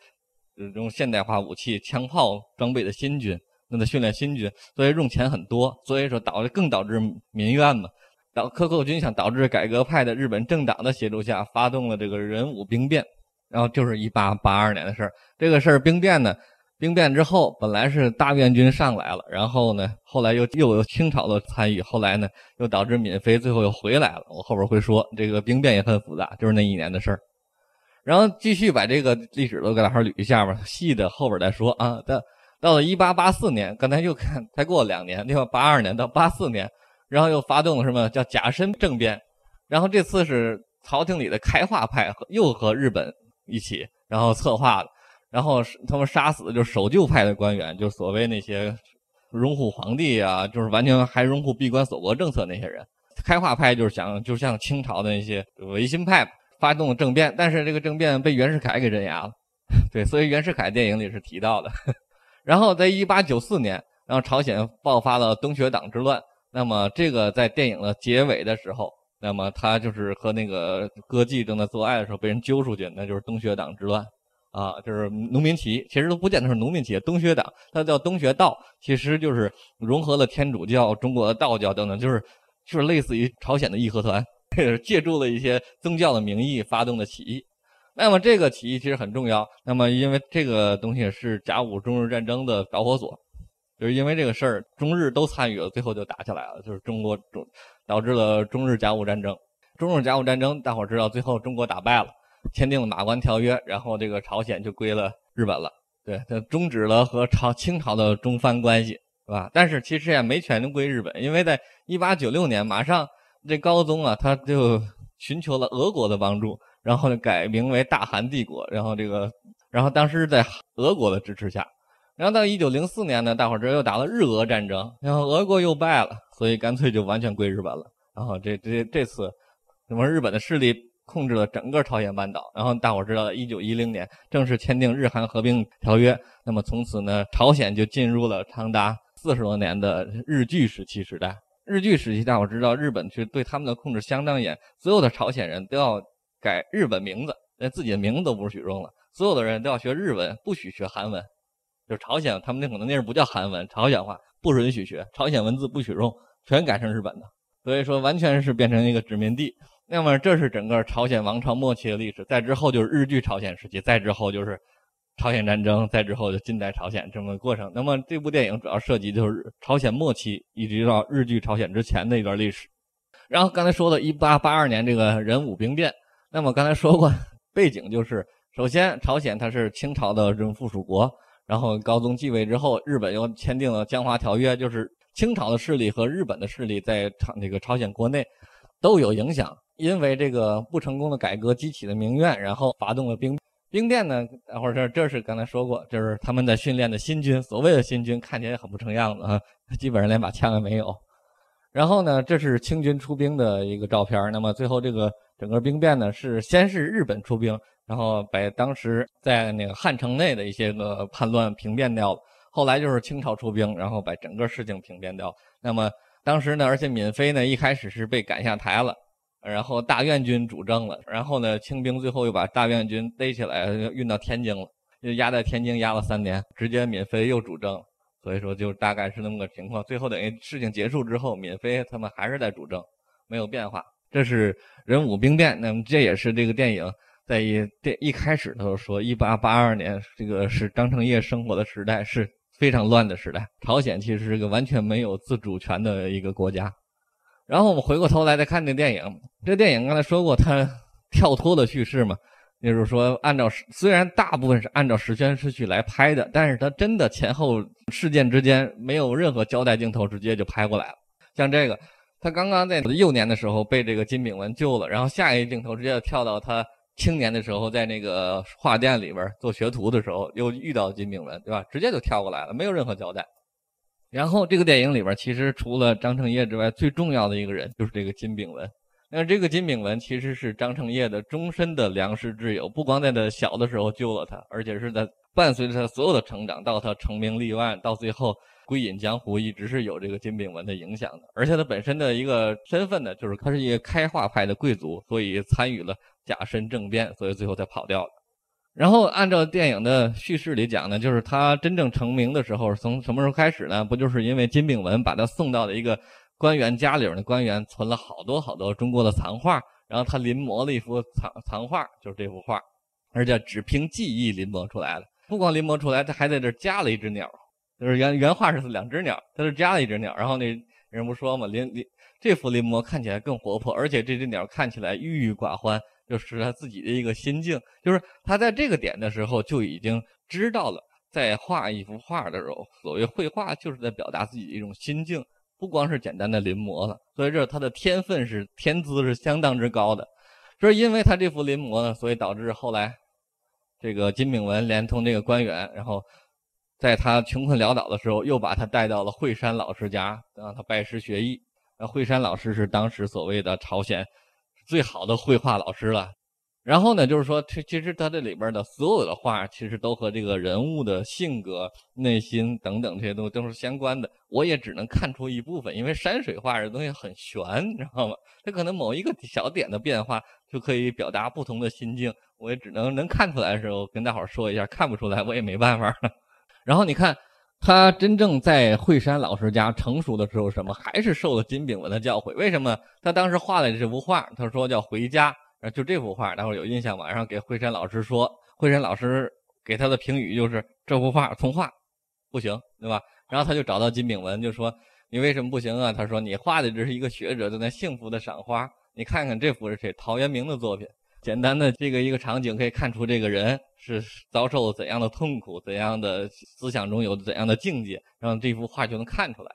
用现代化武器、枪炮装备的新军。那训练新军，所以用钱很多，所以说导致更导致民怨嘛，导克扣军饷导致改革派的日本政党的协助下发动了这个人武兵变，然后就是一八八二年的事儿。这个事儿兵变呢，兵变之后本来是大院军上来了，然后呢，后来又又有清朝的参与，后来呢又导致闵妃最后又回来了。我后边会说这个兵变也很复杂，就是那一年的事儿。然后继续把这个历史都给大伙捋一下吧，细的后边再说啊。但到了1884年，刚才又看才过了两年，另外8 2年到84年，然后又发动了什么叫甲申政变？然后这次是朝廷里的开化派又和日本一起，然后策划的。然后他们杀死的就是守旧派的官员，就是所谓那些，拥护皇帝啊，就是完全还拥护闭关锁国政策那些人。开化派就是想，就像清朝的那些维新派发动政变，但是这个政变被袁世凯给镇压了。(laughs) 对，所以袁世凯电影里是提到的。然后在1894年，然后朝鲜爆发了东学党之乱。那么这个在电影的结尾的时候，那么他就是和那个歌妓正在做爱的时候被人揪出去，那就是东学党之乱，啊，就是农民起义。其实都不见得是农民起义，东学党，它叫东学道，其实就是融合了天主教、中国的道教等等，就是就是类似于朝鲜的义和团，是 (laughs) 借助了一些宗教的名义发动的起义。那么这个起义其实很重要。那么因为这个东西是甲午中日战争的导火索，就是因为这个事儿，中日都参与了，最后就打起来了，就是中国中导致了中日甲午战争。中日甲午战争，大伙知道，最后中国打败了，签订了《马关条约》，然后这个朝鲜就归了日本了。对，它终止了和朝清朝的中藩关系，是吧？但是其实也没全归日本，因为在一八九六年，马上这高宗啊，他就寻求了俄国的帮助。然后呢，改名为大韩帝国。然后这个，然后当时在俄国的支持下，然后到一九零四年呢，大伙儿这又打了日俄战争，然后俄国又败了，所以干脆就完全归日本了。然后这这这次，那么日本的势力控制了整个朝鲜半岛。然后大伙儿知道，一九一零年正式签订日韩合并条约。那么从此呢，朝鲜就进入了长达四十多年的日据时期时代。日据时期，大伙儿知道，日本是对他们的控制相当严，所有的朝鲜人都要。改日本名字，连自己的名字都不许用了。所有的人都要学日文，不许学韩文。就朝鲜，他们那可能那是不叫韩文，朝鲜话不允许学，朝鲜文字不许用，全改成日本的。所以说，完全是变成一个殖民地。那么，这是整个朝鲜王朝末期的历史。再之后就是日据朝鲜时期，再之后就是朝鲜战争，再之后就近代朝鲜这么过程。那么，这部电影主要涉及就是朝鲜末期一直到日据朝鲜之前的一段历史。然后刚才说的，一八八二年这个人武兵变。那么刚才说过，背景就是：首先，朝鲜它是清朝的这种附属国；然后，高宗继位之后，日本又签订了《江华条约》，就是清朝的势力和日本的势力在朝那个朝鲜国内都有影响。因为这个不成功的改革激起的民怨，然后发动了兵兵变呢。或者这这是刚才说过，就是他们在训练的新军，所谓的新军看起来很不成样子啊，基本上连把枪都没有。然后呢，这是清军出兵的一个照片。那么最后这个。整个兵变呢是先是日本出兵，然后把当时在那个汉城内的一些个叛乱平变掉了。后来就是清朝出兵，然后把整个事情平变掉。那么当时呢，而且闵妃呢一开始是被赶下台了，然后大院军主政了。然后呢，清兵最后又把大院军逮起来，运到天津了，又压在天津压了三年，直接闵妃又主政。所以说，就大概是那么个情况。最后等于事情结束之后，闵妃他们还是在主政，没有变化。这是壬午兵变，那么这也是这个电影在一电一开始的时候说，一八八二年，这个是张成业生活的时代是非常乱的时代。朝鲜其实是个完全没有自主权的一个国家。然后我们回过头来再看这个电影，这电影刚才说过，它跳脱的叙事嘛，就是说按照虽然大部分是按照时宣顺序来拍的，但是它真的前后事件之间没有任何交代镜头，直接就拍过来了，像这个。他刚刚在幼年的时候被这个金炳文救了，然后下一个镜头直接跳到他青年的时候，在那个画店里边做学徒的时候又遇到金炳文，对吧？直接就跳过来了，没有任何交代。然后这个电影里边，其实除了张成业之外，最重要的一个人就是这个金炳文。那这个金炳文其实是张成业的终身的良师挚友，不光在他小的时候救了他，而且是在伴随着他所有的成长，到他成名立万，到最后。归隐江湖一直是有这个金炳文的影响的，而且他本身的一个身份呢，就是他是一个开化派的贵族，所以参与了甲申政变，所以最后才跑掉了。然后按照电影的叙事里讲呢，就是他真正成名的时候，从什么时候开始呢？不就是因为金炳文把他送到了一个官员家里边的官员，存了好多好多中国的藏画，然后他临摹了一幅藏藏画，就是这幅画，而且只凭记忆临摹出来的，不光临摹出来，他还在这儿加了一只鸟。就是原原画是两只鸟，他是加了一只鸟。然后那人不说嘛，临临这幅临摹看起来更活泼，而且这只鸟看起来郁郁寡欢，就是他自己的一个心境。就是他在这个点的时候就已经知道了，在画一幅画的时候，所谓绘画就是在表达自己的一种心境，不光是简单的临摹了。所以这是他的天分是天资是相当之高的。所以因为他这幅临摹呢，所以导致后来这个金炳文连通这个官员，然后。在他穷困潦倒的时候，又把他带到了惠山老师家，让他拜师学艺。那惠山老师是当时所谓的朝鲜最好的绘画老师了。然后呢，就是说，其实他这里边的所有的画，其实都和这个人物的性格、内心等等这些东西都是相关的。我也只能看出一部分，因为山水画这东西很玄，你知道吗？它可能某一个小点的变化就可以表达不同的心境。我也只能能看出来的时候跟大伙说一下，看不出来我也没办法。然后你看，他真正在惠山老师家成熟的时候，什么还是受了金炳文的教诲？为什么他当时画的这幅画，他说叫回家，就这幅画，大伙有印象。晚上给惠山老师说，惠山老师给他的评语就是这幅画从画不行，对吧？然后他就找到金炳文，就说你为什么不行啊？他说你画的只是一个学者在那幸福的赏花，你看看这幅是谁？陶渊明的作品。简单的这个一个场景可以看出，这个人是遭受怎样的痛苦，怎样的思想中有怎样的境界，让这幅画就能看出来，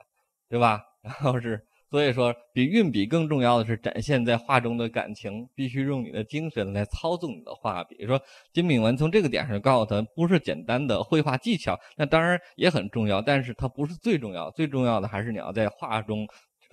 对吧？(laughs) 然后是，所以说，比运笔更重要的是展现在画中的感情，必须用你的精神来操纵你的画笔。说金炳文从这个点上告诉他，不是简单的绘画技巧，那当然也很重要，但是它不是最重要，最重要的还是你要在画中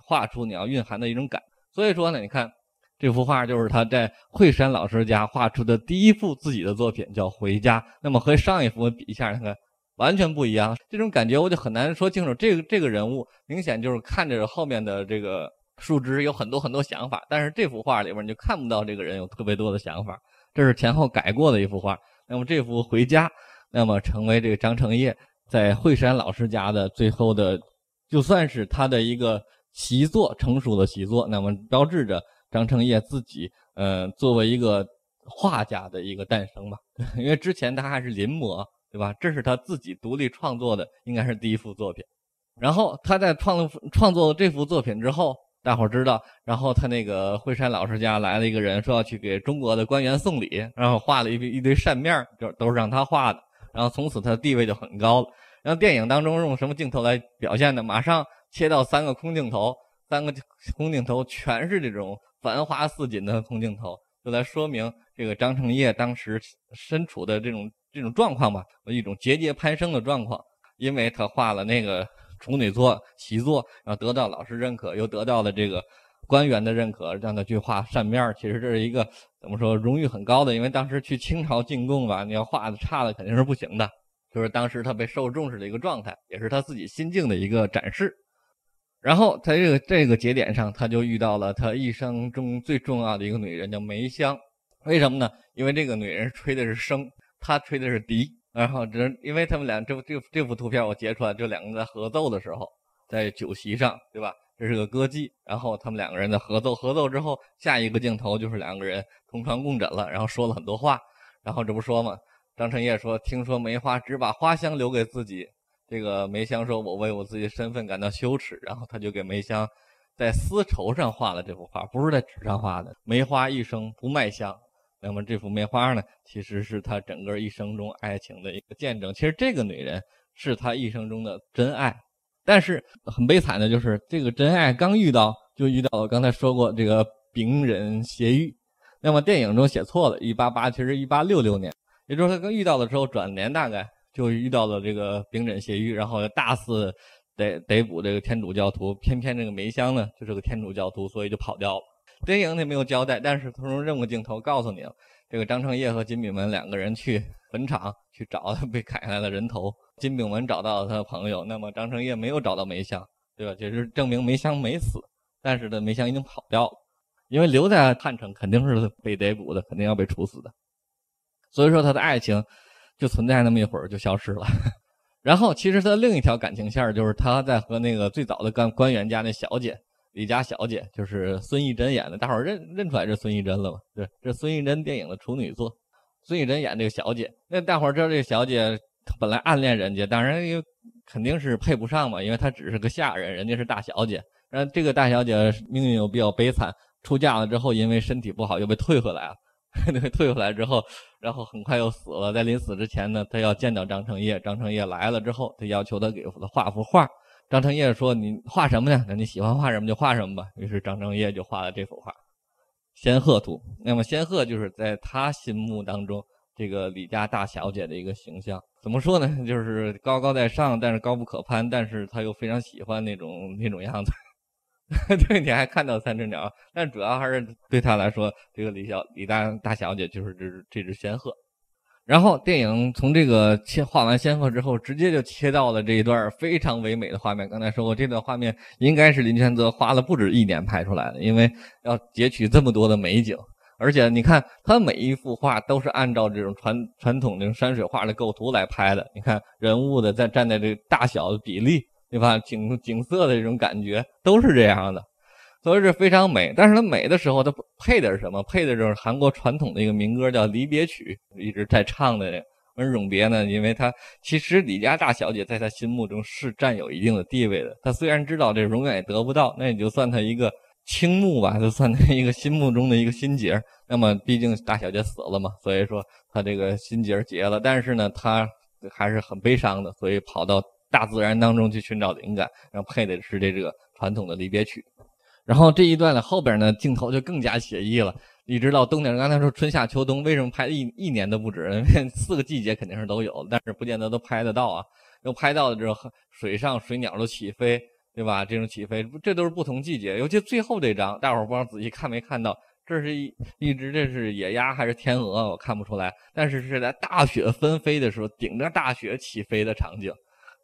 画出你要蕴含的一种感。所以说呢，你看。这幅画就是他在惠山老师家画出的第一幅自己的作品，叫《回家》。那么和上一幅比一下，你看完全不一样。这种感觉我就很难说清楚。这个这个人物明显就是看着后面的这个树枝有很多很多想法，但是这幅画里边你就看不到这个人有特别多的想法。这是前后改过的一幅画。那么这幅《回家》，那么成为这个张成业在惠山老师家的最后的，就算是他的一个习作，成熟的习作。那么标志着。张承业自己，呃，作为一个画家的一个诞生吧，(laughs) 因为之前他还是临摹，对吧？这是他自己独立创作的，应该是第一幅作品。然后他在创创作这幅作品之后，大伙知道，然后他那个惠山老师家来了一个人，说要去给中国的官员送礼，然后画了一堆一堆扇面，就都是让他画的。然后从此他的地位就很高了。然后电影当中用什么镜头来表现的？马上切到三个空镜头。三个空镜头全是这种繁花似锦的空镜头，就来说明这个张成业当时身处的这种这种状况吧，一种节节攀升的状况。因为他画了那个处女作习作，然后得到老师认可，又得到了这个官员的认可，让他去画扇面。其实这是一个怎么说荣誉很高的，因为当时去清朝进贡吧，你要画的差的肯定是不行的。就是当时他被受重视的一个状态，也是他自己心境的一个展示。然后在这个这个节点上，他就遇到了他一生中最重要的一个女人，叫梅香。为什么呢？因为这个女人吹的是笙，他吹的是笛。然后这因为他们俩这这这幅图片我截出来，就两个人在合奏的时候，在酒席上，对吧？这是个歌妓。然后他们两个人在合奏，合奏之后，下一个镜头就是两个人同床共枕了，然后说了很多话。然后这不说嘛，张成业说：“听说梅花只把花香留给自己。”这个梅香说：“我为我自己的身份感到羞耻。”然后他就给梅香，在丝绸上画了这幅画，不是在纸上画的。梅花一生不卖香，那么这幅梅花呢，其实是他整个一生中爱情的一个见证。其实这个女人是他一生中的真爱，但是很悲惨的就是这个真爱刚遇到就遇到了刚才说过这个秉人邪玉。那么电影中写错了，一八八其实一八六六年，也就是他刚遇到的时候，转年大概。就遇到了这个丙枕邪狱，然后大肆逮逮捕这个天主教徒，偏偏这个梅香呢就是个天主教徒，所以就跑掉了。电影里没有交代，但是通过任务镜头告诉你了，这个张成业和金炳文两个人去坟场去找被砍下来的人头，金炳文找到了他的朋友，那么张成业没有找到梅香，对吧？就是证明梅香没死，但是呢，梅香已经跑掉了，因为留在汉城肯定是被逮捕的，肯定要被处死的，所以说他的爱情。就存在那么一会儿，就消失了。(laughs) 然后，其实他另一条感情线就是他在和那个最早的官官员家那小姐，李家小姐，就是孙艺珍演的，大伙儿认认出来是孙艺珍了吧？对，这孙艺珍电影的处女作，孙艺珍演这个小姐，那大伙儿知道这个小姐本来暗恋人家，当然又肯定是配不上嘛，因为她只是个下人，人家是大小姐。然后这个大小姐命运又比较悲惨，出嫁了之后，因为身体不好又被退回来了。(laughs) 退回来之后，然后很快又死了。在临死之前呢，他要见到张承业。张承业来了之后，他要求他给他画幅画。张承业说：“你画什么呢？那你喜欢画什么就画什么吧。”于是张承业就画了这幅画，仙鹤图。那么仙鹤就是在他心目当中这个李家大小姐的一个形象。怎么说呢？就是高高在上，但是高不可攀，但是他又非常喜欢那种那种样子。(laughs) 对，你还看到三只鸟，但主要还是对他来说，这个李小李大大小姐就是这这只仙鹤。然后电影从这个切画完仙鹤之后，直接就切到了这一段非常唯美的画面。刚才说过，这段画面应该是林权泽花了不止一年拍出来的，因为要截取这么多的美景。而且你看，他每一幅画都是按照这种传传统的山水画的构图来拍的。你看人物的在站在这个大小的比例。对吧？景景色的这种感觉都是这样的，所以是非常美。但是它美的时候，它配的是什么？配的就是韩国传统的一个民歌，叫《离别曲》，一直在唱的。而永别呢，因为他其实李家大小姐在他心目中是占有一定的地位的。他虽然知道这永远也得不到，那也就算他一个倾慕吧，就算一个心目中的一个心结。那么，毕竟大小姐死了嘛，所以说他这个心结结了。但是呢，他还是很悲伤的，所以跑到。大自然当中去寻找灵感，然后配的是这个传统的离别曲。然后这一段的后边呢，镜头就更加写意了。一直到冬天，刚才说春夏秋冬，为什么拍一一年都不止？因为四个季节肯定是都有，但是不见得都拍得到啊。又拍到了这种水上水鸟都起飞，对吧？这种起飞，这都是不同季节。尤其最后这张，大伙儿不知道仔细看没看到？这是一一只，这是野鸭还是天鹅？我看不出来。但是是在大雪纷飞的时候，顶着大雪起飞的场景。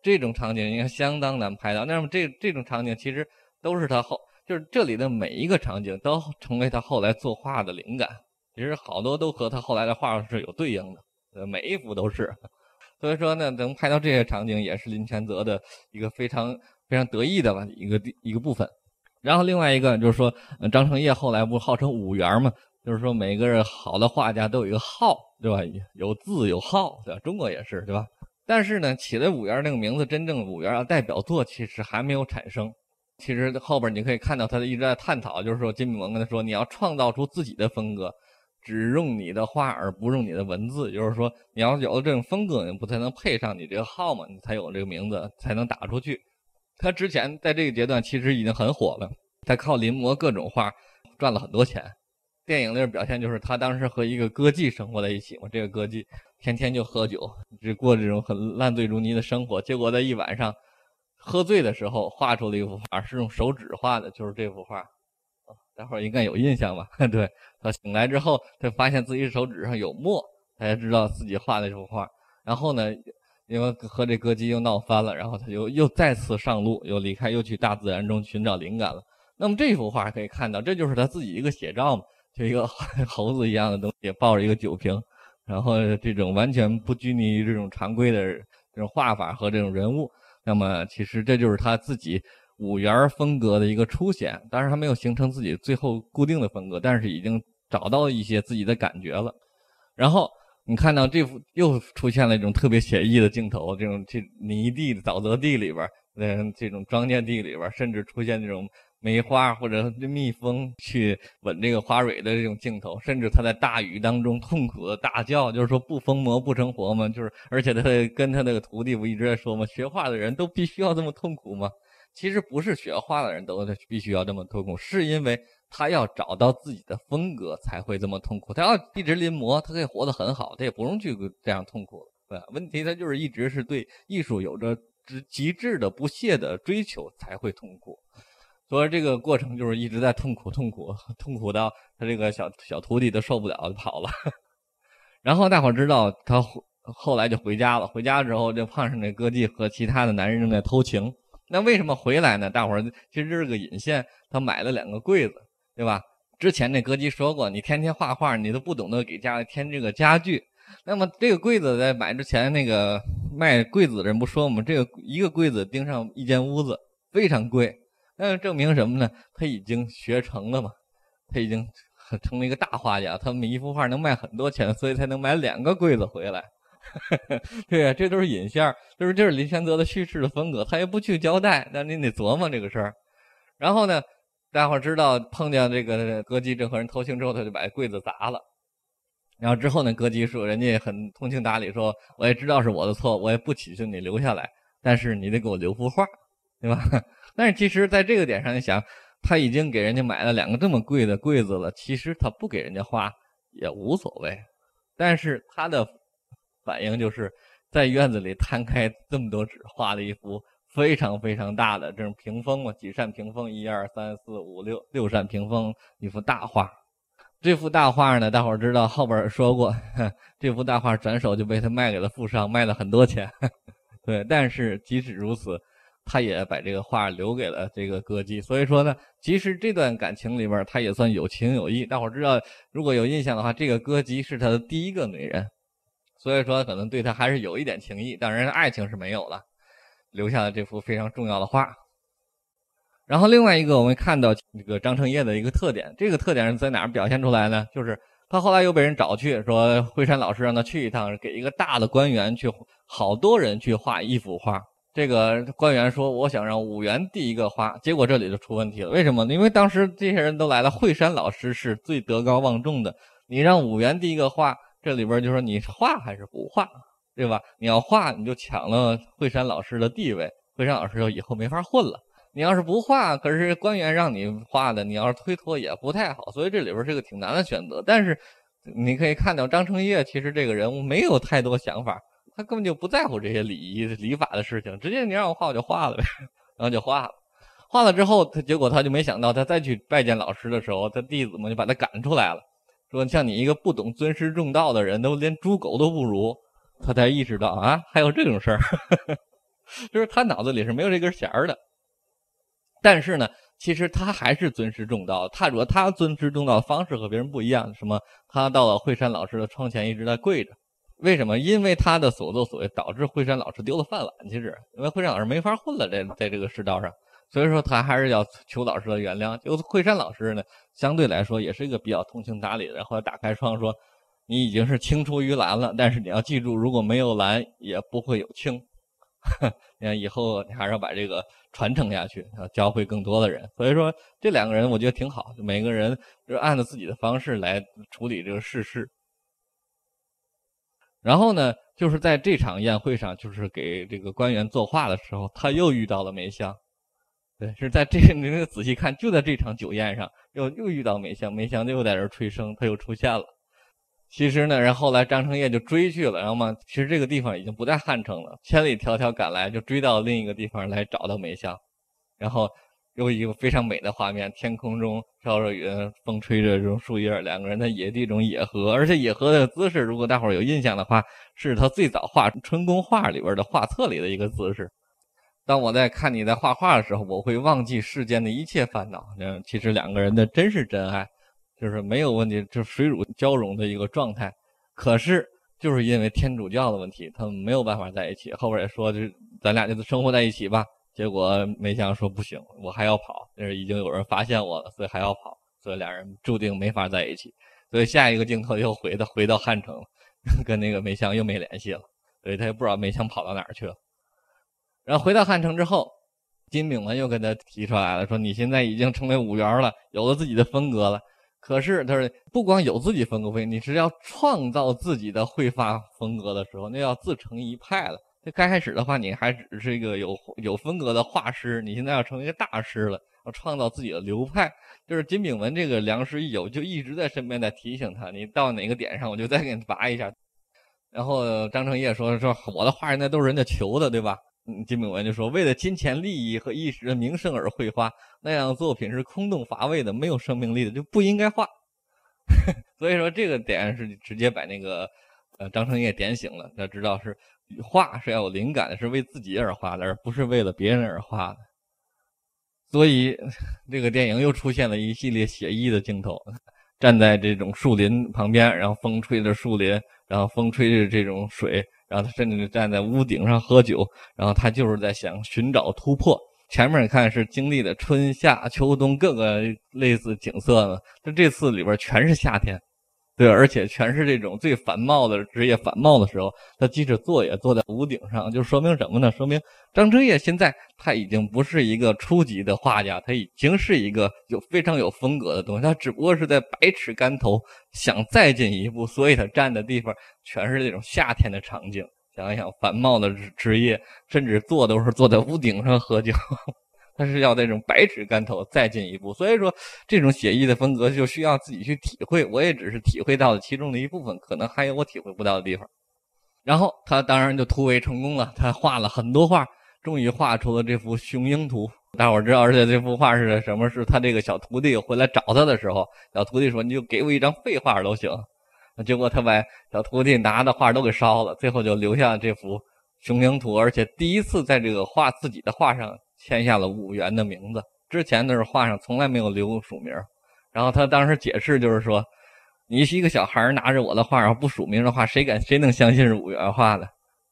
这种场景应该相当难拍到。那么这这种场景其实都是他后，就是这里的每一个场景都成为他后来作画的灵感。其实好多都和他后来的画是有对应的，呃，每一幅都是。所以说呢，能拍到这些场景也是林权泽的一个非常非常得意的吧，一个一个部分。然后另外一个就是说，张承业后来不号称五元嘛？就是说每个人好的画家都有一个号，对吧？有字有号，对吧？中国也是，对吧？但是呢，起了五元那个名字，真正五元啊代表作其实还没有产生。其实后边你可以看到，他一直在探讨，就是说金敏文跟他说：“你要创造出自己的风格，只用你的画而不用你的文字，就是说你要有了这种风格，你不才能配上你这个号嘛，你才有这个名字，才能打出去。”他之前在这个阶段其实已经很火了，他靠临摹各种画赚了很多钱。电影里表现就是他当时和一个歌妓生活在一起，嘛，这个歌妓。天天就喝酒，只过这种很烂醉如泥的生活。结果在一晚上喝醉的时候，画出了一幅画，是用手指画的，就是这幅画。待会儿应该有印象吧？(laughs) 对他醒来之后，他发现自己手指上有墨，他才知道自己画这幅画。然后呢，因为和这歌姬又闹翻了，然后他就又再次上路，又离开，又去大自然中寻找灵感了。那么这幅画可以看到，这就是他自己一个写照嘛，就一个 (laughs) 猴子一样的东西抱着一个酒瓶。然后这种完全不拘泥于这种常规的这种画法和这种人物，那么其实这就是他自己五元风格的一个初显，当然他没有形成自己最后固定的风格，但是已经找到一些自己的感觉了。然后你看到这幅又出现了一种特别写意的镜头，这种这泥地、沼泽地里边嗯，这种庄稼地里边甚至出现这种。梅花或者蜜蜂去吻这个花蕊的这种镜头，甚至他在大雨当中痛苦的大叫，就是说不疯魔不成活嘛。就是而且他跟他那个徒弟不一直在说嘛，学画的人都必须要这么痛苦吗？其实不是学画的人都必须要这么痛苦，是因为他要找到自己的风格才会这么痛苦。他要一直临摹，他可以活得很好，他也不用去这样痛苦对，问题他就是一直是对艺术有着极极致的不懈的追求才会痛苦。说这个过程就是一直在痛苦，痛苦，痛苦到他这个小小徒弟都受不了，就跑了。(laughs) 然后大伙知道他后来就回家了。回家之后就碰上那歌姬和其他的男人正在偷情。那为什么回来呢？大伙，其实是个引线。他买了两个柜子，对吧？之前那歌姬说过，你天天画画，你都不懂得给家里添这个家具。那么这个柜子在买之前，那个卖柜子的人不说吗？这个一个柜子钉上一间屋子，非常贵。那证明什么呢？他已经学成了嘛，他已经成了一个大画家。他们一幅画能卖很多钱，所以才能买两个柜子回来。(laughs) 对呀，这都是引线就都是这是林权泽的叙事的风格，他也不去交代，那您得琢磨这个事儿。然后呢，大伙知道碰见这个歌姬正和人偷情之后，他就把柜子砸了。然后之后呢，歌姬说：“人家也很通情达理，说我也知道是我的错，我也不祈求你，留下来，但是你得给我留幅画，对吧？”但是其实，在这个点上，你想，他已经给人家买了两个这么贵的柜子了，其实他不给人家画也无所谓。但是他的反应就是，在院子里摊开这么多纸，画了一幅非常非常大的这种屏风嘛，几扇屏风，一二三四五六六扇屏风，一幅大画。这幅大画呢，大伙儿知道，后边说过，(laughs) 这幅大画转手就被他卖给了富商，卖了很多钱。(laughs) 对，但是即使如此。他也把这个画留给了这个歌姬，所以说呢，其实这段感情里边，他也算有情有义。大伙知道，如果有印象的话，这个歌姬是他的第一个女人，所以说可能对他还是有一点情谊。当然，爱情是没有了，留下了这幅非常重要的画。然后另外一个，我们看到这个张承业的一个特点，这个特点是在哪儿表现出来呢？就是他后来又被人找去，说惠山老师让他去一趟，给一个大的官员去，好多人去画一幅画。这个官员说：“我想让五元递一个花。”结果这里就出问题了。为什么？因为当时这些人都来了，惠山老师是最德高望重的。你让五元递一个画，这里边就说你画还是不画，对吧？你要画，你就抢了惠山老师的地位，惠山老师就以后没法混了。你要是不画，可是官员让你画的，你要是推脱也不太好。所以这里边是个挺难的选择。但是你可以看到，张成业其实这个人物没有太多想法。他根本就不在乎这些礼仪礼法的事情，直接你让我画我就画了呗，然后就画了。画了之后，他结果他就没想到，他再去拜见老师的时候，他弟子们就把他赶出来了，说：“像你一个不懂尊师重道的人，都连猪狗都不如。”他才意识到啊，还有这种事儿，(laughs) 就是他脑子里是没有这根弦儿的。但是呢，其实他还是尊师重道，他主要他尊师重道的方式和别人不一样。什么？他到了惠山老师的窗前一直在跪着。为什么？因为他的所作所为导致惠山老师丢了饭碗，其实因为惠山老师没法混了，在在这个世道上，所以说他还是要求老师的原谅。就惠山老师呢，相对来说也是一个比较通情达理的，后来打开窗说，你已经是青出于蓝了，但是你要记住，如果没有蓝也不会有青。(laughs) 你看以后你还是要把这个传承下去，要教会更多的人。所以说这两个人我觉得挺好，每个人就按照自己的方式来处理这个世事。然后呢，就是在这场宴会上，就是给这个官员作画的时候，他又遇到了梅香。对，是在这，(laughs) 您仔细看，就在这场酒宴上，又又遇到梅香，梅香又在这吹笙，他又出现了。其实呢，然后来张成业就追去了，然后嘛，其实这个地方已经不在汉城了，千里迢迢赶来，就追到另一个地方来找到梅香，然后。有一个非常美的画面，天空中飘着云，风吹着这种树叶，两个人在野地中野合，而且野合的姿势，如果大伙儿有印象的话，是他最早画春宫画里边的画册里的一个姿势。当我在看你在画画的时候，我会忘记世间的一切烦恼。嗯，其实两个人的真是真爱，就是没有问题，就是水乳交融的一个状态。可是就是因为天主教的问题，他们没有办法在一起。后边也说，就是咱俩就生活在一起吧。结果梅香说不行，我还要跑，那是已经有人发现我了，所以还要跑，所以俩人注定没法在一起。所以下一个镜头又回到回到汉城 (laughs) 跟那个梅香又没联系了，所以他也不知道梅香跑到哪儿去了。然后回到汉城之后，金炳文又跟他提出来了，说你现在已经成为五员了，有了自己的风格了。可是他说，不光有自己风格，你你是要创造自己的绘画风格的时候，那要自成一派了。这刚开始的话，你还只是一个有有风格的画师，你现在要成为一个大师了，要创造自己的流派。就是金炳文这个良师益友，就一直在身边在提醒他：你到哪个点上，我就再给你拔一下。然后张承业说：“说我的画现在都是人家求的，对吧？”嗯，金炳文就说：“为了金钱利益和一时的名声而绘画，那样作品是空洞乏味的，没有生命力的，就不应该画。(laughs) ”所以说，这个点是直接把那个呃张承业点醒了，他知道是。画是要有灵感的，是为自己而画的，而不是为了别人而画的。所以，这个电影又出现了一系列写意的镜头：站在这种树林旁边，然后风吹着树林，然后风吹着这种水，然后他甚至站在屋顶上喝酒。然后他就是在想寻找突破。前面看是经历了春夏秋冬各个类似景色的，但这次里边全是夏天。对，而且全是这种最繁茂的职业繁茂的时候，他即使坐也坐在屋顶上，就说明什么呢？说明张择业现在他已经不是一个初级的画家，他已经是一个有非常有风格的东西。他只不过是在百尺竿头想再进一步，所以他站的地方全是这种夏天的场景。想一想繁茂的职业，甚至坐都是坐在屋顶上喝酒。他是要那种百尺竿头再进一步，所以说这种写意的风格就需要自己去体会。我也只是体会到了其中的一部分，可能还有我体会不到的地方。然后他当然就突围成功了，他画了很多画，终于画出了这幅雄鹰图。大伙儿知道，而且这幅画是什么？是他这个小徒弟回来找他的时候，小徒弟说：“你就给我一张废画都行。”结果他把小徒弟拿的画都给烧了，最后就留下了这幅雄鹰图。而且第一次在这个画自己的画上。签下了五元的名字，之前都是画上从来没有留署名然后他当时解释就是说：“你是一个小孩拿着我的画，然后不署名的话，谁敢谁能相信是五元画的？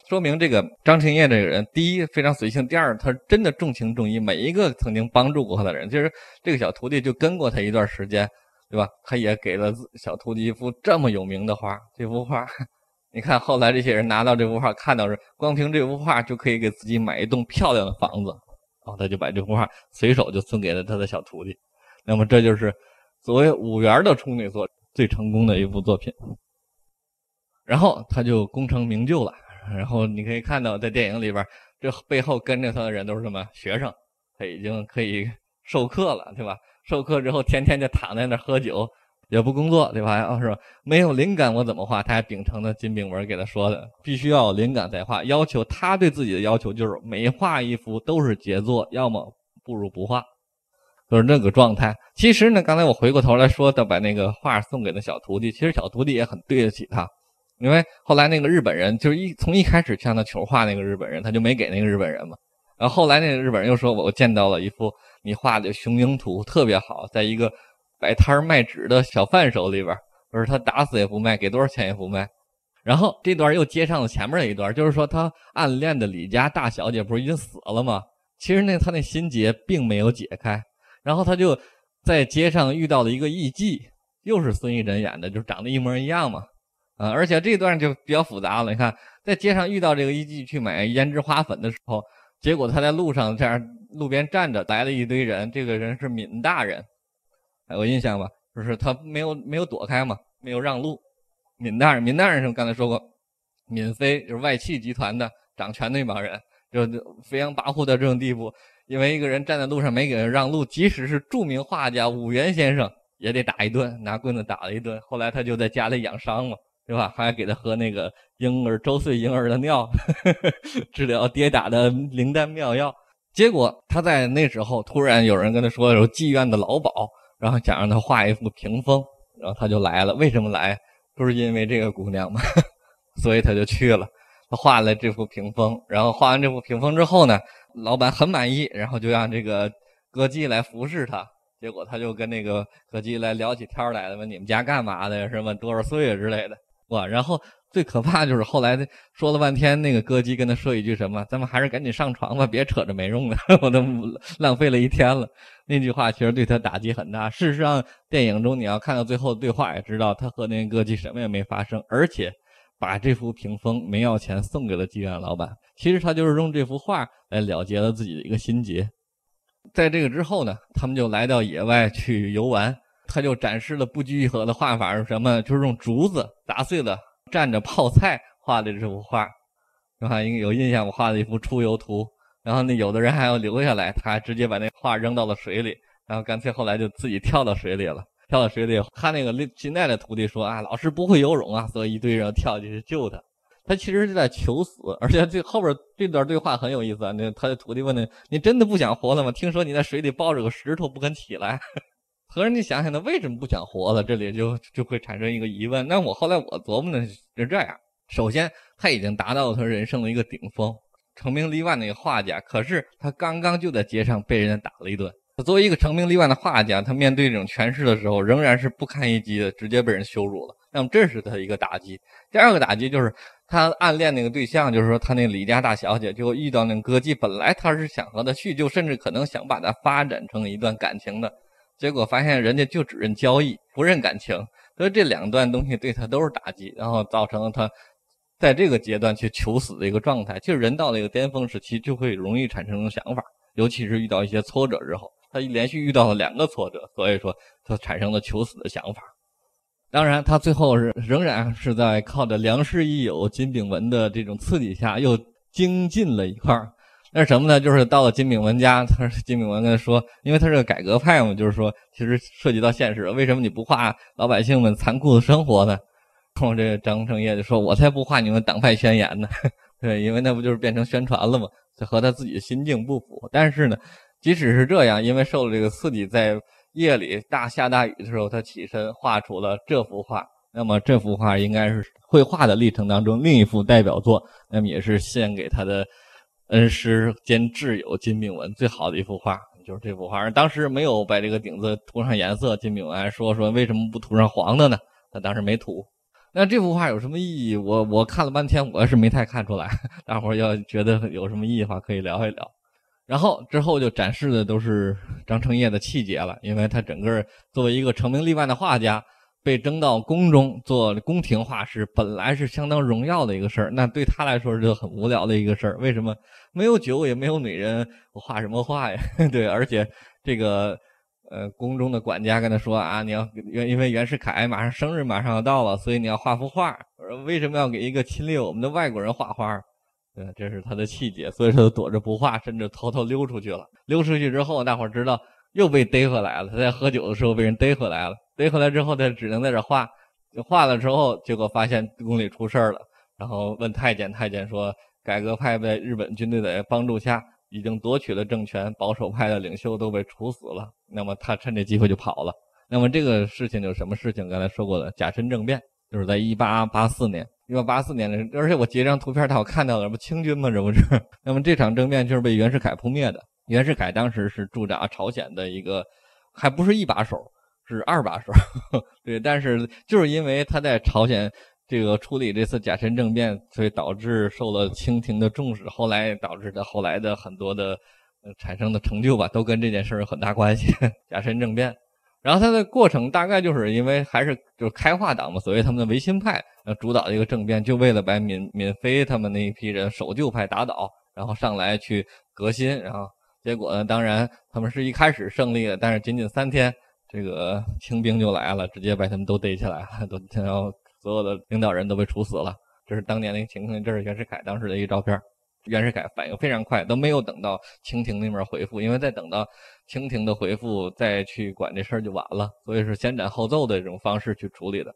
说明这个张庭烨这个人，第一非常随性，第二他真的重情重义。每一个曾经帮助过他的人，就是这个小徒弟就跟过他一段时间，对吧？他也给了小徒弟一幅这么有名的画。这幅画，(laughs) 你看后来这些人拿到这幅画，看到是光凭这幅画就可以给自己买一栋漂亮的房子。”他就把这幅画随手就送给了他的小徒弟，那么这就是所谓五元的处女作最成功的一部作品。然后他就功成名就了。然后你可以看到，在电影里边，这背后跟着他的人都是什么学生，他已经可以授课了，对吧？授课之后，天天就躺在那喝酒。也不工作，对吧？要是没有灵感，我怎么画？他还秉承着金炳文给他说的，必须要有灵感再画。要求他对自己的要求就是，每画一幅都是杰作，要么不如不画，就是那个状态。其实呢，刚才我回过头来说，他把那个画送给那小徒弟，其实小徒弟也很对得起他，因为后来那个日本人就是一从一开始向他求画那个日本人，他就没给那个日本人嘛。然后后来那个日本人又说我见到了一幅你画的雄鹰图特别好，在一个。摆摊儿卖纸的小贩手里边，不是他打死也不卖，给多少钱也不卖。然后这段又接上了前面一段，就是说他暗恋的李家大小姐不是已经死了吗？其实呢，他那心结并没有解开。然后他就在街上遇到了一个艺妓，又是孙艺珍演的，就长得一模一样嘛。啊，而且这段就比较复杂了。你看，在街上遇到这个艺妓去买胭脂花粉的时候，结果他在路上这样路边站着，来了一堆人。这个人是闵大人。我印象吧，就是他没有没有躲开嘛，没有让路。闵大人，闵大人是刚才说过，闵妃就是外戚集团的掌权那帮人，就飞扬跋扈到这种地步。因为一个人站在路上没给人让路，即使是著名画家武元先生也得打一顿，拿棍子打了一顿。后来他就在家里养伤嘛，对吧？还给他喝那个婴儿周岁婴儿的尿，(laughs) 治疗跌打的灵丹妙药。结果他在那时候突然有人跟他说，有妓院的老鸨。然后想让他画一幅屏风，然后他就来了。为什么来？不是因为这个姑娘吗？(laughs) 所以他就去了。他画了这幅屏风，然后画完这幅屏风之后呢，老板很满意，然后就让这个歌姬来服侍他。结果他就跟那个歌姬来聊起天来了问你们家干嘛的呀？什么多少岁啊之类的。哇，然后。最可怕就是后来说了半天，那个歌姬跟他说一句什么：“咱们还是赶紧上床吧，别扯着没用的，(laughs) 我都浪费了一天了。那句话其实对他打击很大。事实上，电影中你要看到最后对话，也知道他和那个歌姬什么也没发生，而且把这幅屏风没要钱送给了妓院老板。其实他就是用这幅画来了结了自己的一个心结。在这个之后呢，他们就来到野外去游玩，他就展示了不拘一格的画法，是什么就是用竹子砸碎了。蘸着泡菜画的这幅画，是吧？有印象，我画了一幅出游图。然后那有的人还要留下来，他直接把那画扔到了水里，然后干脆后来就自己跳到水里了。跳到水里，他那个现在的徒弟说：“啊，老师不会游泳啊，所以一堆人跳进去救他。他其实是在求死。而且这后边这段对话很有意思。那他的徒弟问：“你，你真的不想活了吗？听说你在水里抱着个石头不肯起来。”和是你想想，他为什么不想活了？这里就就会产生一个疑问。那我后来我琢磨的是这样：首先，他已经达到了他人生的一个顶峰，成名立万那个画家。可是他刚刚就在街上被人家打了一顿。他作为一个成名立万的画家，他面对这种权势的时候，仍然是不堪一击的，直接被人羞辱了。那么这是他一个打击。第二个打击就是他暗恋那个对象，就是说他那李家大小姐，就遇到那个歌妓。本来他是想和她叙旧，甚至可能想把她发展成一段感情的。结果发现人家就只认交易，不认感情，所以这两段东西对他都是打击，然后造成了他在这个阶段去求死的一个状态。就是人到了一个巅峰时期，就会容易产生想法，尤其是遇到一些挫折之后，他连续遇到了两个挫折，所以说他产生了求死的想法。当然，他最后是仍然是在靠着良师益友金炳文的这种刺激下，又精进了一块儿。那是什么呢？就是到了金炳文家，他金炳文跟他说：“因为他是个改革派嘛，就是说，其实涉及到现实，为什么你不画老百姓们残酷的生活呢？”然后这张正业就说：“我才不画你们党派宣言呢，(laughs) 对，因为那不就是变成宣传了吗？这和他自己心境不符。但是呢，即使是这样，因为受了这个刺激，在夜里大下大雨的时候，他起身画出了这幅画。那么这幅画应该是绘画的历程当中另一幅代表作，那么也是献给他的。”恩师兼挚友金炳文最好的一幅画，就是这幅画。当时没有把这个顶子涂上颜色，金炳文还说说为什么不涂上黄的呢？他当时没涂。那这幅画有什么意义？我 (laughs) 我看了半天，我是没太看出来。大伙儿要觉得有什么意义的话，可以聊一聊。然后之后就展示的都是张承业的气节了，因为他整个作为一个成名立万的画家。被征到宫中做宫廷画师，本来是相当荣耀的一个事儿，那对他来说是很无聊的一个事儿。为什么没有酒也没有女人，我画什么画呀？(laughs) 对，而且这个呃宫中的管家跟他说啊，你要因因为袁世凯马上生日马上要到了，所以你要画幅画。为什么要给一个侵略我们的外国人画画？对，这是他的气节，所以说躲着不画，甚至偷偷溜出去了。溜出去之后，大伙儿知道又被逮回来了。他在喝酒的时候被人逮回来了。逮回来之后，他只能在这画，画了之后，结果发现宫里出事了，然后问太监，太监说，改革派在日本军队的帮助下，已经夺取了政权，保守派的领袖都被处死了。那么他趁这机会就跑了。那么这个事情就什么事情？刚才说过了，甲申政变，就是在一八八四年，一八八四年的而且我截张图片，大我看到了，不清军吗？这不是？(laughs) 那么这场政变就是被袁世凯扑灭的。袁世凯当时是驻扎朝鲜的一个，还不是一把手。是二把手，(laughs) 对，但是就是因为他在朝鲜这个处理这次甲申政变，所以导致受了清廷的重视，后来导致的后来的很多的产生的成就吧，都跟这件事有很大关系。甲申政变，然后它的过程大概就是因为还是就是开化党嘛，所谓他们的维新派呃主导的一个政变，就为了把闵闵妃他们那一批人守旧派打倒，然后上来去革新，然后结果呢，当然他们是一开始胜利的，但是仅仅三天。这个清兵就来了，直接把他们都逮起来了，都然要所有的领导人都被处死了。这是当年那个情形，这是袁世凯当时的一个照片。袁世凯反应非常快，都没有等到清廷那边回复，因为再等到清廷的回复再去管这事儿就晚了，所以是先斩后奏的这种方式去处理的，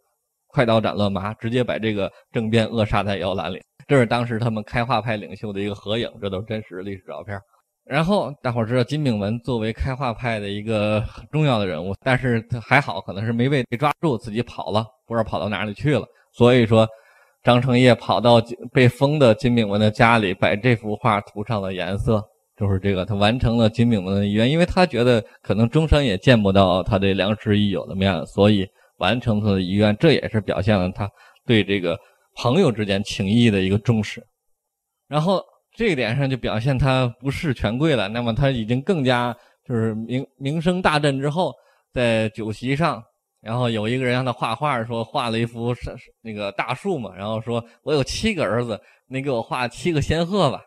快刀斩乱麻，直接把这个政变扼杀在摇篮里。这是当时他们开化派领袖的一个合影，这都是真实历史照片。然后，大伙知道金炳文作为开化派的一个很重要的人物，但是他还好，可能是没被抓住，自己跑了，不知道跑到哪里去了。所以说，张承业跑到被封的金炳文的家里，把这幅画涂上了颜色，就是这个，他完成了金炳文的遗愿。因为他觉得可能终生也见不到他的良师益友的面了，所以完成他的遗愿，这也是表现了他对这个朋友之间情谊的一个重视。然后。这一点上就表现他不是权贵了，那么他已经更加就是名名声大振之后，在酒席上，然后有一个人让他画画，说画了一幅那个大树嘛，然后说我有七个儿子，你给我画七个仙鹤吧。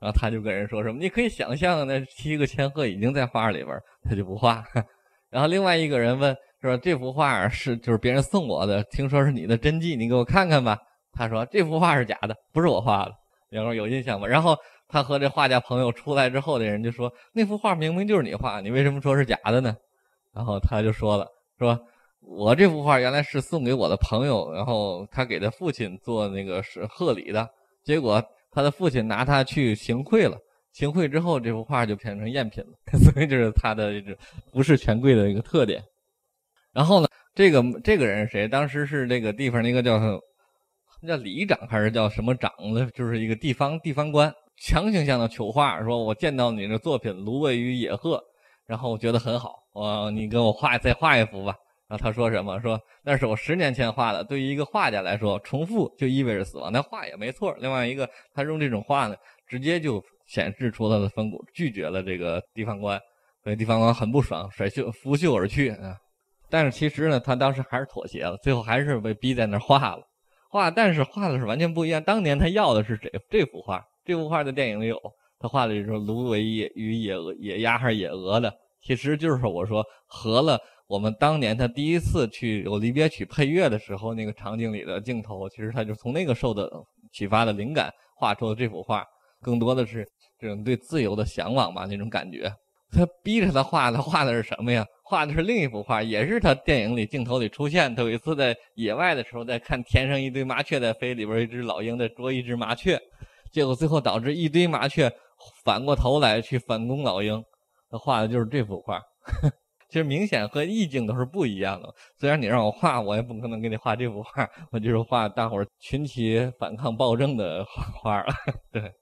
然后他就跟人说什么，你可以想象那七个仙鹤已经在画里边，他就不画。(laughs) 然后另外一个人问说这幅画是就是别人送我的，听说是你的真迹，你给我看看吧。他说这幅画是假的，不是我画的。员工有印象吗？然后他和这画家朋友出来之后的人就说：“那幅画明明就是你画，你为什么说是假的呢？”然后他就说了：“说我这幅画原来是送给我的朋友，然后他给他父亲做那个是贺礼的。结果他的父亲拿他去行贿了，行贿之后这幅画就变成赝品了。(laughs) 所以就是他的不是权贵的一个特点。然后呢，这个这个人是谁？当时是那个地方那个叫……叫里长还是叫什么长的，就是一个地方地方官，强行向他求画，说我见到你的作品《芦苇与野鹤》，然后我觉得很好，我你给我画再画一幅吧。然后他说什么说那是我十年前画的，对于一个画家来说，重复就意味着死亡。那画也没错。另外一个，他用这种画呢，直接就显示出他的风骨，拒绝了这个地方官。所以地方官很不爽，甩袖拂袖而去啊。但是其实呢，他当时还是妥协了，最后还是被逼在那儿画了。画，但是画的是完全不一样。当年他要的是这这幅画，这幅画在电影里有。他画的是芦苇、野与野鹅、野鸭还是野鹅的，其实就是我说合了我们当年他第一次去有离别曲配乐的时候那个场景里的镜头。其实他就从那个受的启发的灵感画出了这幅画，更多的是这种对自由的向往吧，那种感觉。他逼着他画，他画的是什么呀？画的是另一幅画，也是他电影里镜头里出现。他有一次在野外的时候，在看天上一堆麻雀在飞，里边一只老鹰在捉一只麻雀，结果最后导致一堆麻雀反过头来去反攻老鹰。他画的就是这幅画，(laughs) 其实明显和意境都是不一样的。虽然你让我画，我也不可能给你画这幅画，我就是画大伙群体反抗暴政的画了。(laughs) 对。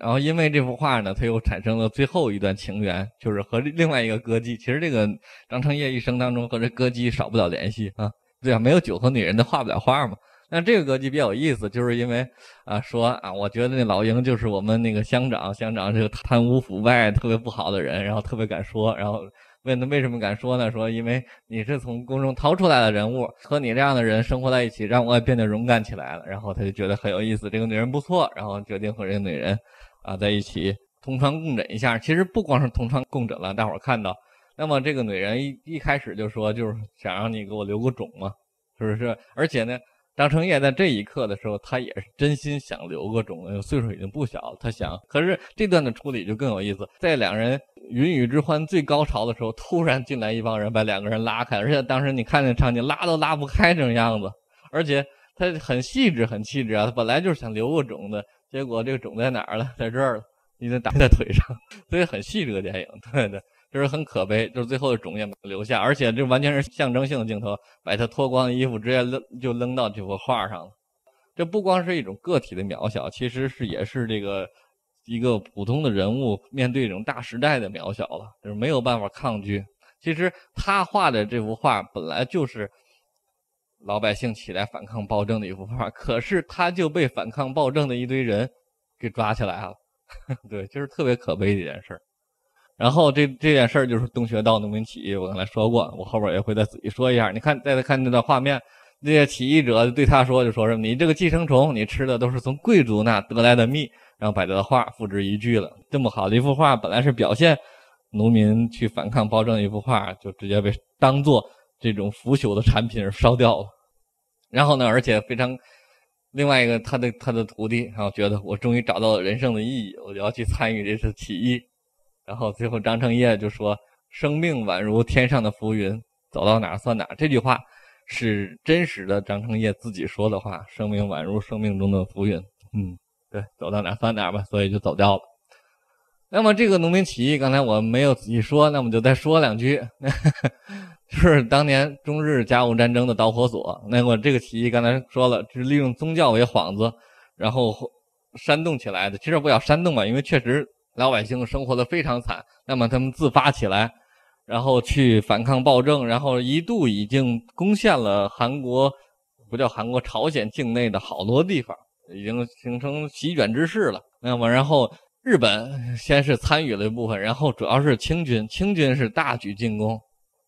然后因为这幅画呢，他又产生了最后一段情缘，就是和另外一个歌姬。其实这个张成业一生当中和这歌姬少不了联系啊，对啊，没有酒和女人他画不了画嘛。那这个歌姬比较有意思，就是因为啊说啊，我觉得那老鹰就是我们那个乡长，乡长这个贪污腐败特别不好的人，然后特别敢说，然后问他为什么敢说呢？说因为你是从宫中逃出来的人物，和你这样的人生活在一起，让我也变得勇敢起来了。然后他就觉得很有意思，这个女人不错，然后决定和这个女人。啊，在一起同床共枕一下，其实不光是同床共枕了，大伙儿看到，那么这个女人一一开始就说，就是想让你给我留个种嘛，是不是？而且呢，张成业在这一刻的时候，他也是真心想留个种，岁数已经不小，他想。可是这段的处理就更有意思，在两人云雨之欢最高潮的时候，突然进来一帮人，把两个人拉开，而且当时你看那场景，拉都拉不开这种样子，而且他很细致，很细致啊，他本来就是想留个种的。结果这个种在哪儿了？(laughs) 在这儿了，你得打在腿上。所以很细这个电影，对对，就是很可悲，就是最后的种也没留下，而且这完全是象征性的镜头，把他脱光衣服直接扔就扔到这幅画上了。这不光是一种个体的渺小，其实是也是这个一个普通的人物面对这种大时代的渺小了，就是没有办法抗拒。其实他画的这幅画本来就是。老百姓起来反抗暴政的一幅画，可是他就被反抗暴政的一堆人给抓起来了。(laughs) 对，就是特别可悲的一件事。然后这这件事就是东学道农民起义，我刚才说过，我后边也会再仔细说一下。你看，再来看这段画面，那些起义者对他说，就说什么：“你这个寄生虫，你吃的都是从贵族那得来的蜜。”然后把这画付之一炬了。这么好的一幅画，本来是表现农民去反抗暴政的一幅画，就直接被当做。这种腐朽的产品而烧掉了，然后呢，而且非常，另外一个他的他的徒弟啊，觉得我终于找到了人生的意义，我就要去参与这次起义，然后最后张成业就说：“生命宛如天上的浮云，走到哪算哪。”这句话是真实的，张成业自己说的话：“生命宛如生命中的浮云。”嗯，对，走到哪算哪吧，所以就走掉了。那么这个农民起义，刚才我没有仔细说，那我们就再说两句。是当年中日甲午战争的导火索。(laughs) 那么这个起义刚才说了，是利用宗教为幌子，然后煽动起来的。其实不要煽动吧，因为确实老百姓生活的非常惨。那么他们自发起来，然后去反抗暴政，然后一度已经攻陷了韩国，不叫韩国，朝鲜境内的好多地方已经形成席卷之势了。那么然后日本先是参与了一部分，然后主要是清军，清军是大举进攻。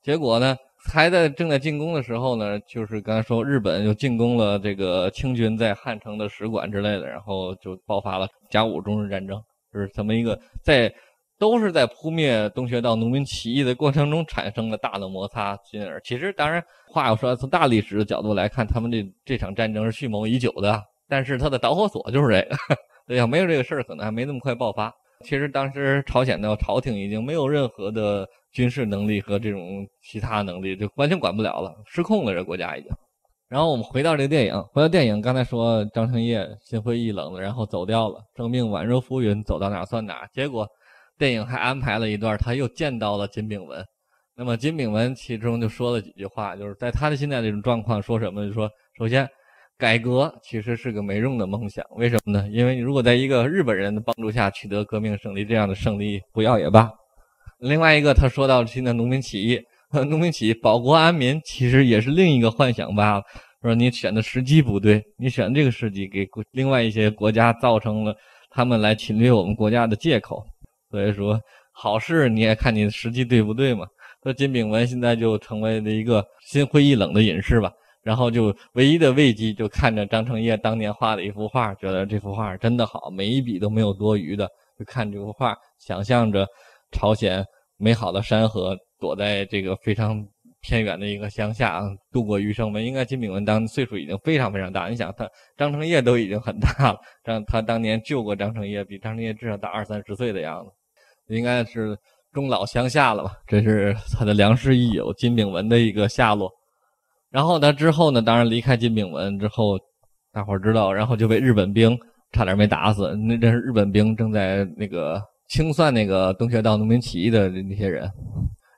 结果呢，还在正在进攻的时候呢，就是刚才说日本又进攻了这个清军在汉城的使馆之类的，然后就爆发了甲午中日战争。就是这么一个在，都是在扑灭东学道农民起义的过程中产生了大的摩擦，进而其实当然话又说，从大历史的角度来看，他们这这场战争是蓄谋已久的，但是它的导火索就是这个，(laughs) 对，要没有这个事儿，可能还没那么快爆发。其实当时朝鲜的朝廷已经没有任何的。军事能力和这种其他能力，就完全管不了了，失控了，这国家已经。然后我们回到这个电影，回到电影，刚才说张成业心灰意冷了，然后走掉了，生命宛若浮云，走到哪算哪。结果电影还安排了一段，他又见到了金炳文。那么金炳文其中就说了几句话，就是在他的现在这种状况，说什么？就说首先，改革其实是个没用的梦想。为什么呢？因为你如果在一个日本人的帮助下取得革命胜利，这样的胜利不要也罢。另外一个，他说到新现在农民起义，(laughs) 农民起义保国安民，其实也是另一个幻想罢了。说你选的时机不对，你选这个时机给国另外一些国家造成了他们来侵略我们国家的借口。所以说，好事你也看你时机对不对嘛。说金炳文现在就成为了一个心灰意冷的隐士吧，然后就唯一的慰藉就看着张承业当年画的一幅画，觉得这幅画真的好，每一笔都没有多余的，就看这幅画，想象着。朝鲜美好的山河，躲在这个非常偏远的一个乡下度过余生。们应该金炳文当岁数已经非常非常大，你想他张成业都已经很大了，张他当年救过张成业，比张成业至少大二三十岁的样子，应该是终老乡下了吧？这是他的良师益友金炳文的一个下落。然后他之后呢，当然离开金炳文之后，大伙知道，然后就被日本兵差点没打死。那这是日本兵正在那个。清算那个东学道农民起义的那些人，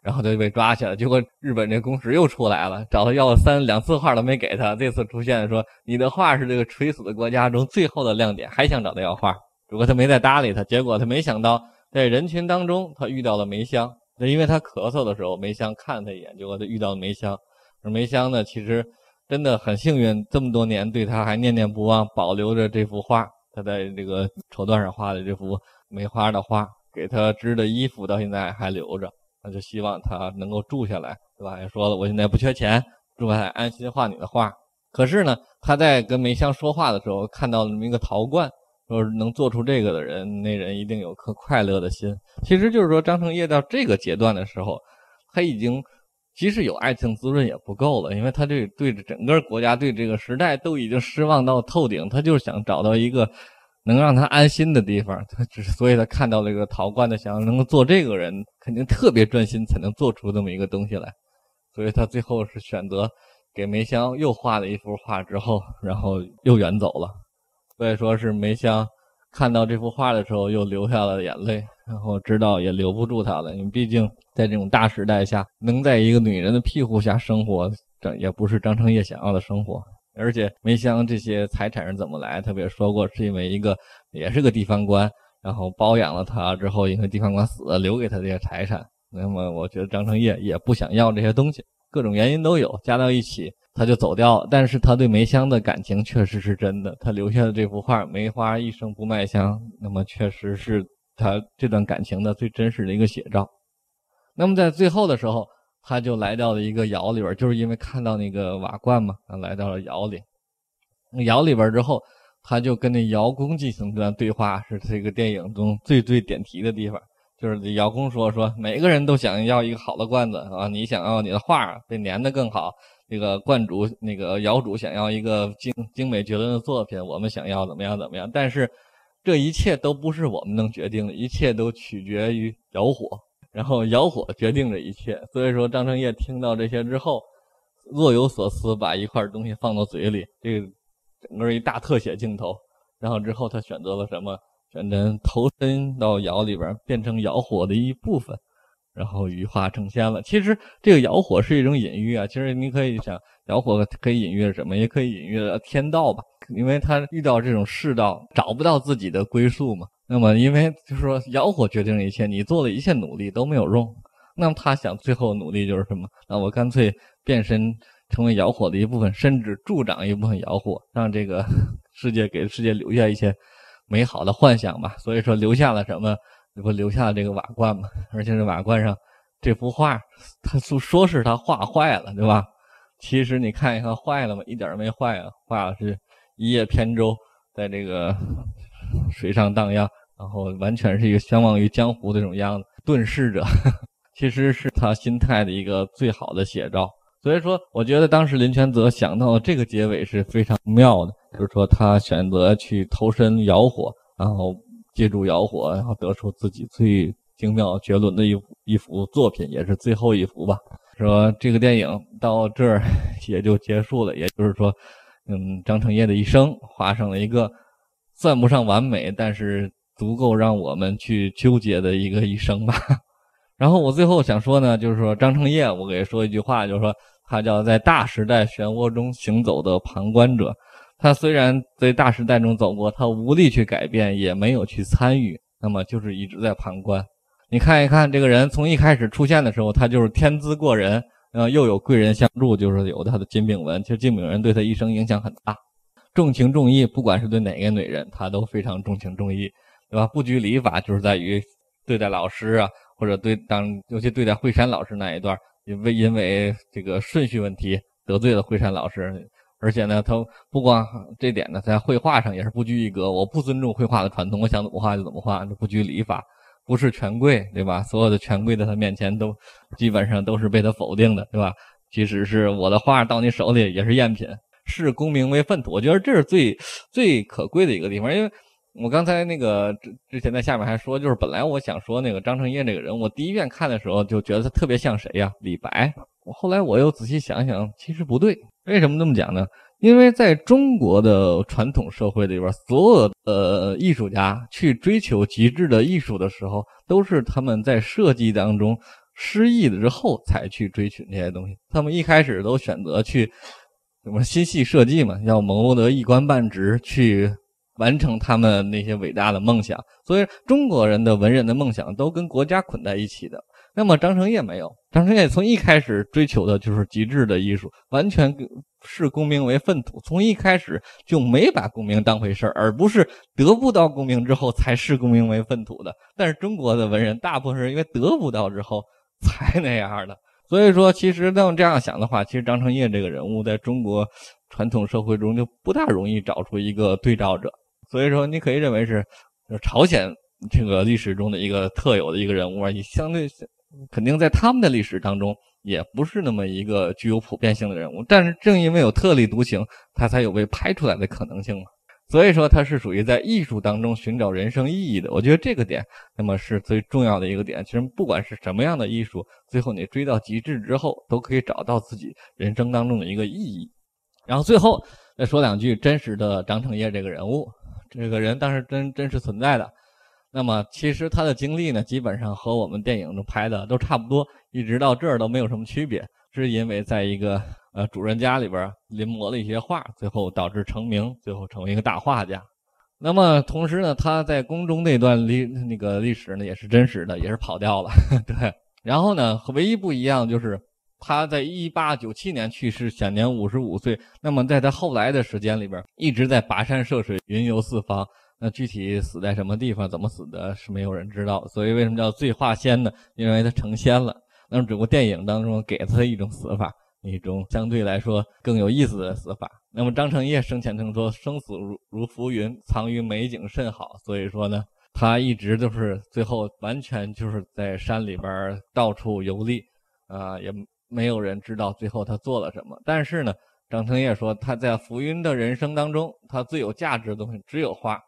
然后他就被抓去了。结果日本这公使又出来了，找他要了三两次画都没给他。这次出现说：“你的画是这个垂死的国家中最后的亮点。”还想找他要画，不过他没再搭理他。结果他没想到，在人群当中他遇到了梅香。那因为他咳嗽的时候，梅香看他一眼，结果他遇到了梅香。梅香呢，其实真的很幸运，这么多年对他还念念不忘，保留着这幅画，他在这个绸缎上画的这幅。梅花的花，给他织的衣服到现在还留着，那就希望他能够住下来，对吧？也说了，我现在不缺钱，住下来安心画你的画。可是呢，他在跟梅香说话的时候，看到了那么一个陶罐，说能做出这个的人，那人一定有颗快乐的心。其实就是说，张成业到这个阶段的时候，他已经即使有爱情滋润也不够了，因为他对对着整个国家对这个时代都已经失望到透顶，他就是想找到一个。能让他安心的地方，他 (laughs) 只所以他看到了一个陶罐的，想能够做这个人，肯定特别专心，才能做出这么一个东西来。所以他最后是选择给梅香又画了一幅画之后，然后又远走了。所以说是梅香看到这幅画的时候，又流下了眼泪，然后知道也留不住他了。因为毕竟在这种大时代下，能在一个女人的庇护下生活，这也不是张承业想要的生活。而且梅香这些财产是怎么来？特别说过是因为一个也是个地方官，然后包养了他之后，因为地方官死了，留给他这些财产。那么我觉得张成业也不想要这些东西，各种原因都有，加到一起他就走掉了。但是他对梅香的感情确实是真的，他留下的这幅画“梅花一生不卖香”，那么确实是他这段感情的最真实的一个写照。那么在最后的时候。他就来到了一个窑里边，就是因为看到那个瓦罐嘛，他来到了窑里。窑里边之后，他就跟那窑工进行一段对话，是这个电影中最最点题的地方。就是窑工说说，每个人都想要一个好的罐子啊，你想要你的画被粘得更好，那个罐主、那个窑主想要一个精精美绝伦的作品，我们想要怎么样怎么样？但是这一切都不是我们能决定的，一切都取决于窑火。然后窑 (laughs) 火决定着一切，所以说张成业听到这些之后，若有所思，把一块东西放到嘴里，这个整个一大特写镜头。然后之后他选择了什么？选择投身到窑里边，变成窑火的一部分，然后羽化成仙了。其实这个窑火是一种隐喻啊，其实你可以想，窑火可以隐喻什么？也可以隐喻天道吧，因为他遇到这种世道，找不到自己的归宿嘛。那么，因为就是说，窑火决定一切，你做的一切努力都没有用。那么，他想最后努力就是什么？那我干脆变身成为窑火的一部分，甚至助长一部分窑火，让这个 (laughs) 世界给世界留下一些美好的幻想吧。所以说，留下了什么？你不留下这个瓦罐吗？而且这瓦罐上这幅画，他说说是他画坏了，对吧？其实你看一看，坏了吗？一点都没坏啊。画是一叶扁舟在这个水上荡漾。然后完全是一个相忘于江湖的这种样子遁世者，(laughs) 其实是他心态的一个最好的写照。所以说，我觉得当时林权泽想到这个结尾是非常妙的，就是说他选择去投身窑火，然后借助窑火，然后得出自己最精妙绝伦的一一幅作品，也是最后一幅吧。说这个电影到这儿 (laughs) 也就结束了，也就是说，嗯，张成业的一生画上了一个算不上完美，但是。足够让我们去纠结的一个一生吧。(laughs) 然后我最后想说呢，就是说张成业，我给说一句话，就是说他叫在大时代漩涡中行走的旁观者。他虽然在大时代中走过，他无力去改变，也没有去参与，那么就是一直在旁观。你看一看这个人，从一开始出现的时候，他就是天资过人，然后又有贵人相助，就是有他的金炳文，其实金炳文对他一生影响很大。重情重义，不管是对哪个女人，他都非常重情重义。对吧？不拘礼法就是在于对待老师啊，或者对当，尤其对待惠山老师那一段，因为因为这个顺序问题得罪了惠山老师，而且呢，他不光这点呢，在绘画上也是不拘一格。我不尊重绘画的传统，我想怎么画就怎么画，这不拘礼法。不是权贵，对吧？所有的权贵在他面前都基本上都是被他否定的，对吧？即使是我的画到你手里也是赝品，视功名为粪土。我觉得这是最最可贵的一个地方，因为。我刚才那个之之前在下面还说，就是本来我想说那个张成业这个人，我第一遍看的时候就觉得他特别像谁呀？李白。我后来我又仔细想想，其实不对。为什么这么讲呢？因为在中国的传统社会里边，所有呃艺术家去追求极致的艺术的时候，都是他们在设计当中失意了之后才去追寻这些东西。他们一开始都选择去什么心系设计嘛，要谋得一官半职去。完成他们那些伟大的梦想，所以中国人的文人的梦想都跟国家捆在一起的。那么张承业没有，张承业从一开始追求的就是极致的艺术，完全视功名为粪土，从一开始就没把功名当回事儿，而不是得不到功名之后才视功名为粪土的。但是中国的文人大部分是因为得不到之后才那样的。所以说，其实那么这样想的话，其实张承业这个人物在中国传统社会中就不大容易找出一个对照者。所以说，你可以认为是朝鲜这个历史中的一个特有的一个人物啊，也相对肯定在他们的历史当中也不是那么一个具有普遍性的人物。但是正因为有特立独行，他才有被拍出来的可能性嘛。所以说，他是属于在艺术当中寻找人生意义的。我觉得这个点那么是最重要的一个点。其实不管是什么样的艺术，最后你追到极致之后，都可以找到自己人生当中的一个意义。然后最后再说两句真实的张成业这个人物。这个人当时真真实存在的，那么其实他的经历呢，基本上和我们电影中拍的都差不多，一直到这儿都没有什么区别，是因为在一个呃主人家里边临摹了一些画，最后导致成名，最后成为一个大画家。那么同时呢，他在宫中那段历那个历史呢，也是真实的，也是跑掉了，(laughs) 对。然后呢，唯一不一样就是。他在一八九七年去世，享年五十五岁。那么在他后来的时间里边，一直在跋山涉水、云游四方。那具体死在什么地方、怎么死的，是没有人知道。所以为什么叫醉化仙呢？因为他成仙了。那么只不过电影当中给他一种死法，一种相对来说更有意思的死法。那么张承业生前曾说：“生死如如浮云，藏于美景甚好。”所以说呢，他一直都是最后完全就是在山里边到处游历，啊也。没有人知道最后他做了什么，但是呢，张承业说他在浮云的人生当中，他最有价值的东西只有画。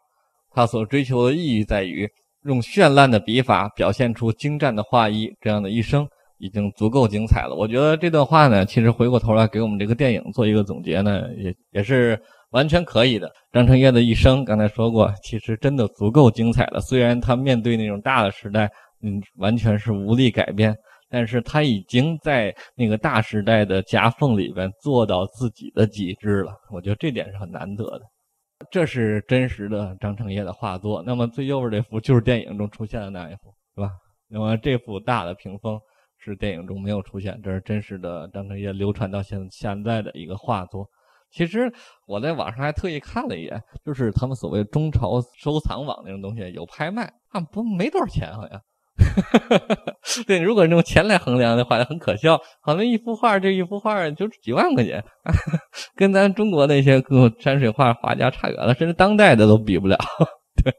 他所追求的意义在于用绚烂的笔法表现出精湛的画艺，这样的一生已经足够精彩了。我觉得这段话呢，其实回过头来给我们这个电影做一个总结呢，也也是完全可以的。张承业的一生，刚才说过，其实真的足够精彩了。虽然他面对那种大的时代，嗯，完全是无力改变。但是他已经在那个大时代的夹缝里边做到自己的极致了，我觉得这点是很难得的。这是真实的张承业的画作。那么最右边这幅就是电影中出现的那一幅，是吧？那么这幅大的屏风是电影中没有出现，这是真实的张承业流传到现现在的一个画作。其实我在网上还特意看了一眼，就是他们所谓“中朝收藏网”那种东西有拍卖，啊不，没多少钱好像。(laughs) 对，如果用钱来衡量的话，很可笑，好像一幅画就一幅画就几万块钱，(laughs) 跟咱中国那些个山水画画家差远了，甚至当代的都比不了。(laughs) 对，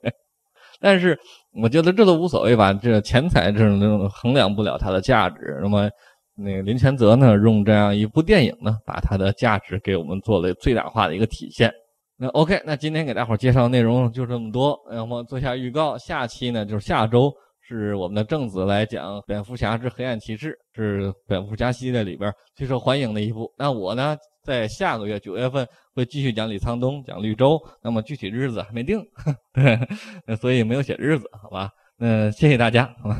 但是我觉得这都无所谓吧，这钱财这种这种衡量不了它的价值。那么，那个林权泽呢，用这样一部电影呢，把它的价值给我们做了最大化的一个体现。那 OK，那今天给大伙介绍内容就这么多，那么做下预告，下期呢就是下周。是我们的正子来讲《蝙蝠侠之黑暗骑士》，是蝙蝠侠系列里边最受欢迎的一部。那我呢，在下个月九月份会继续讲李沧东，讲绿洲。那么具体日子还没定，(laughs) 对，所以没有写日子，好吧。那谢谢大家，好吧。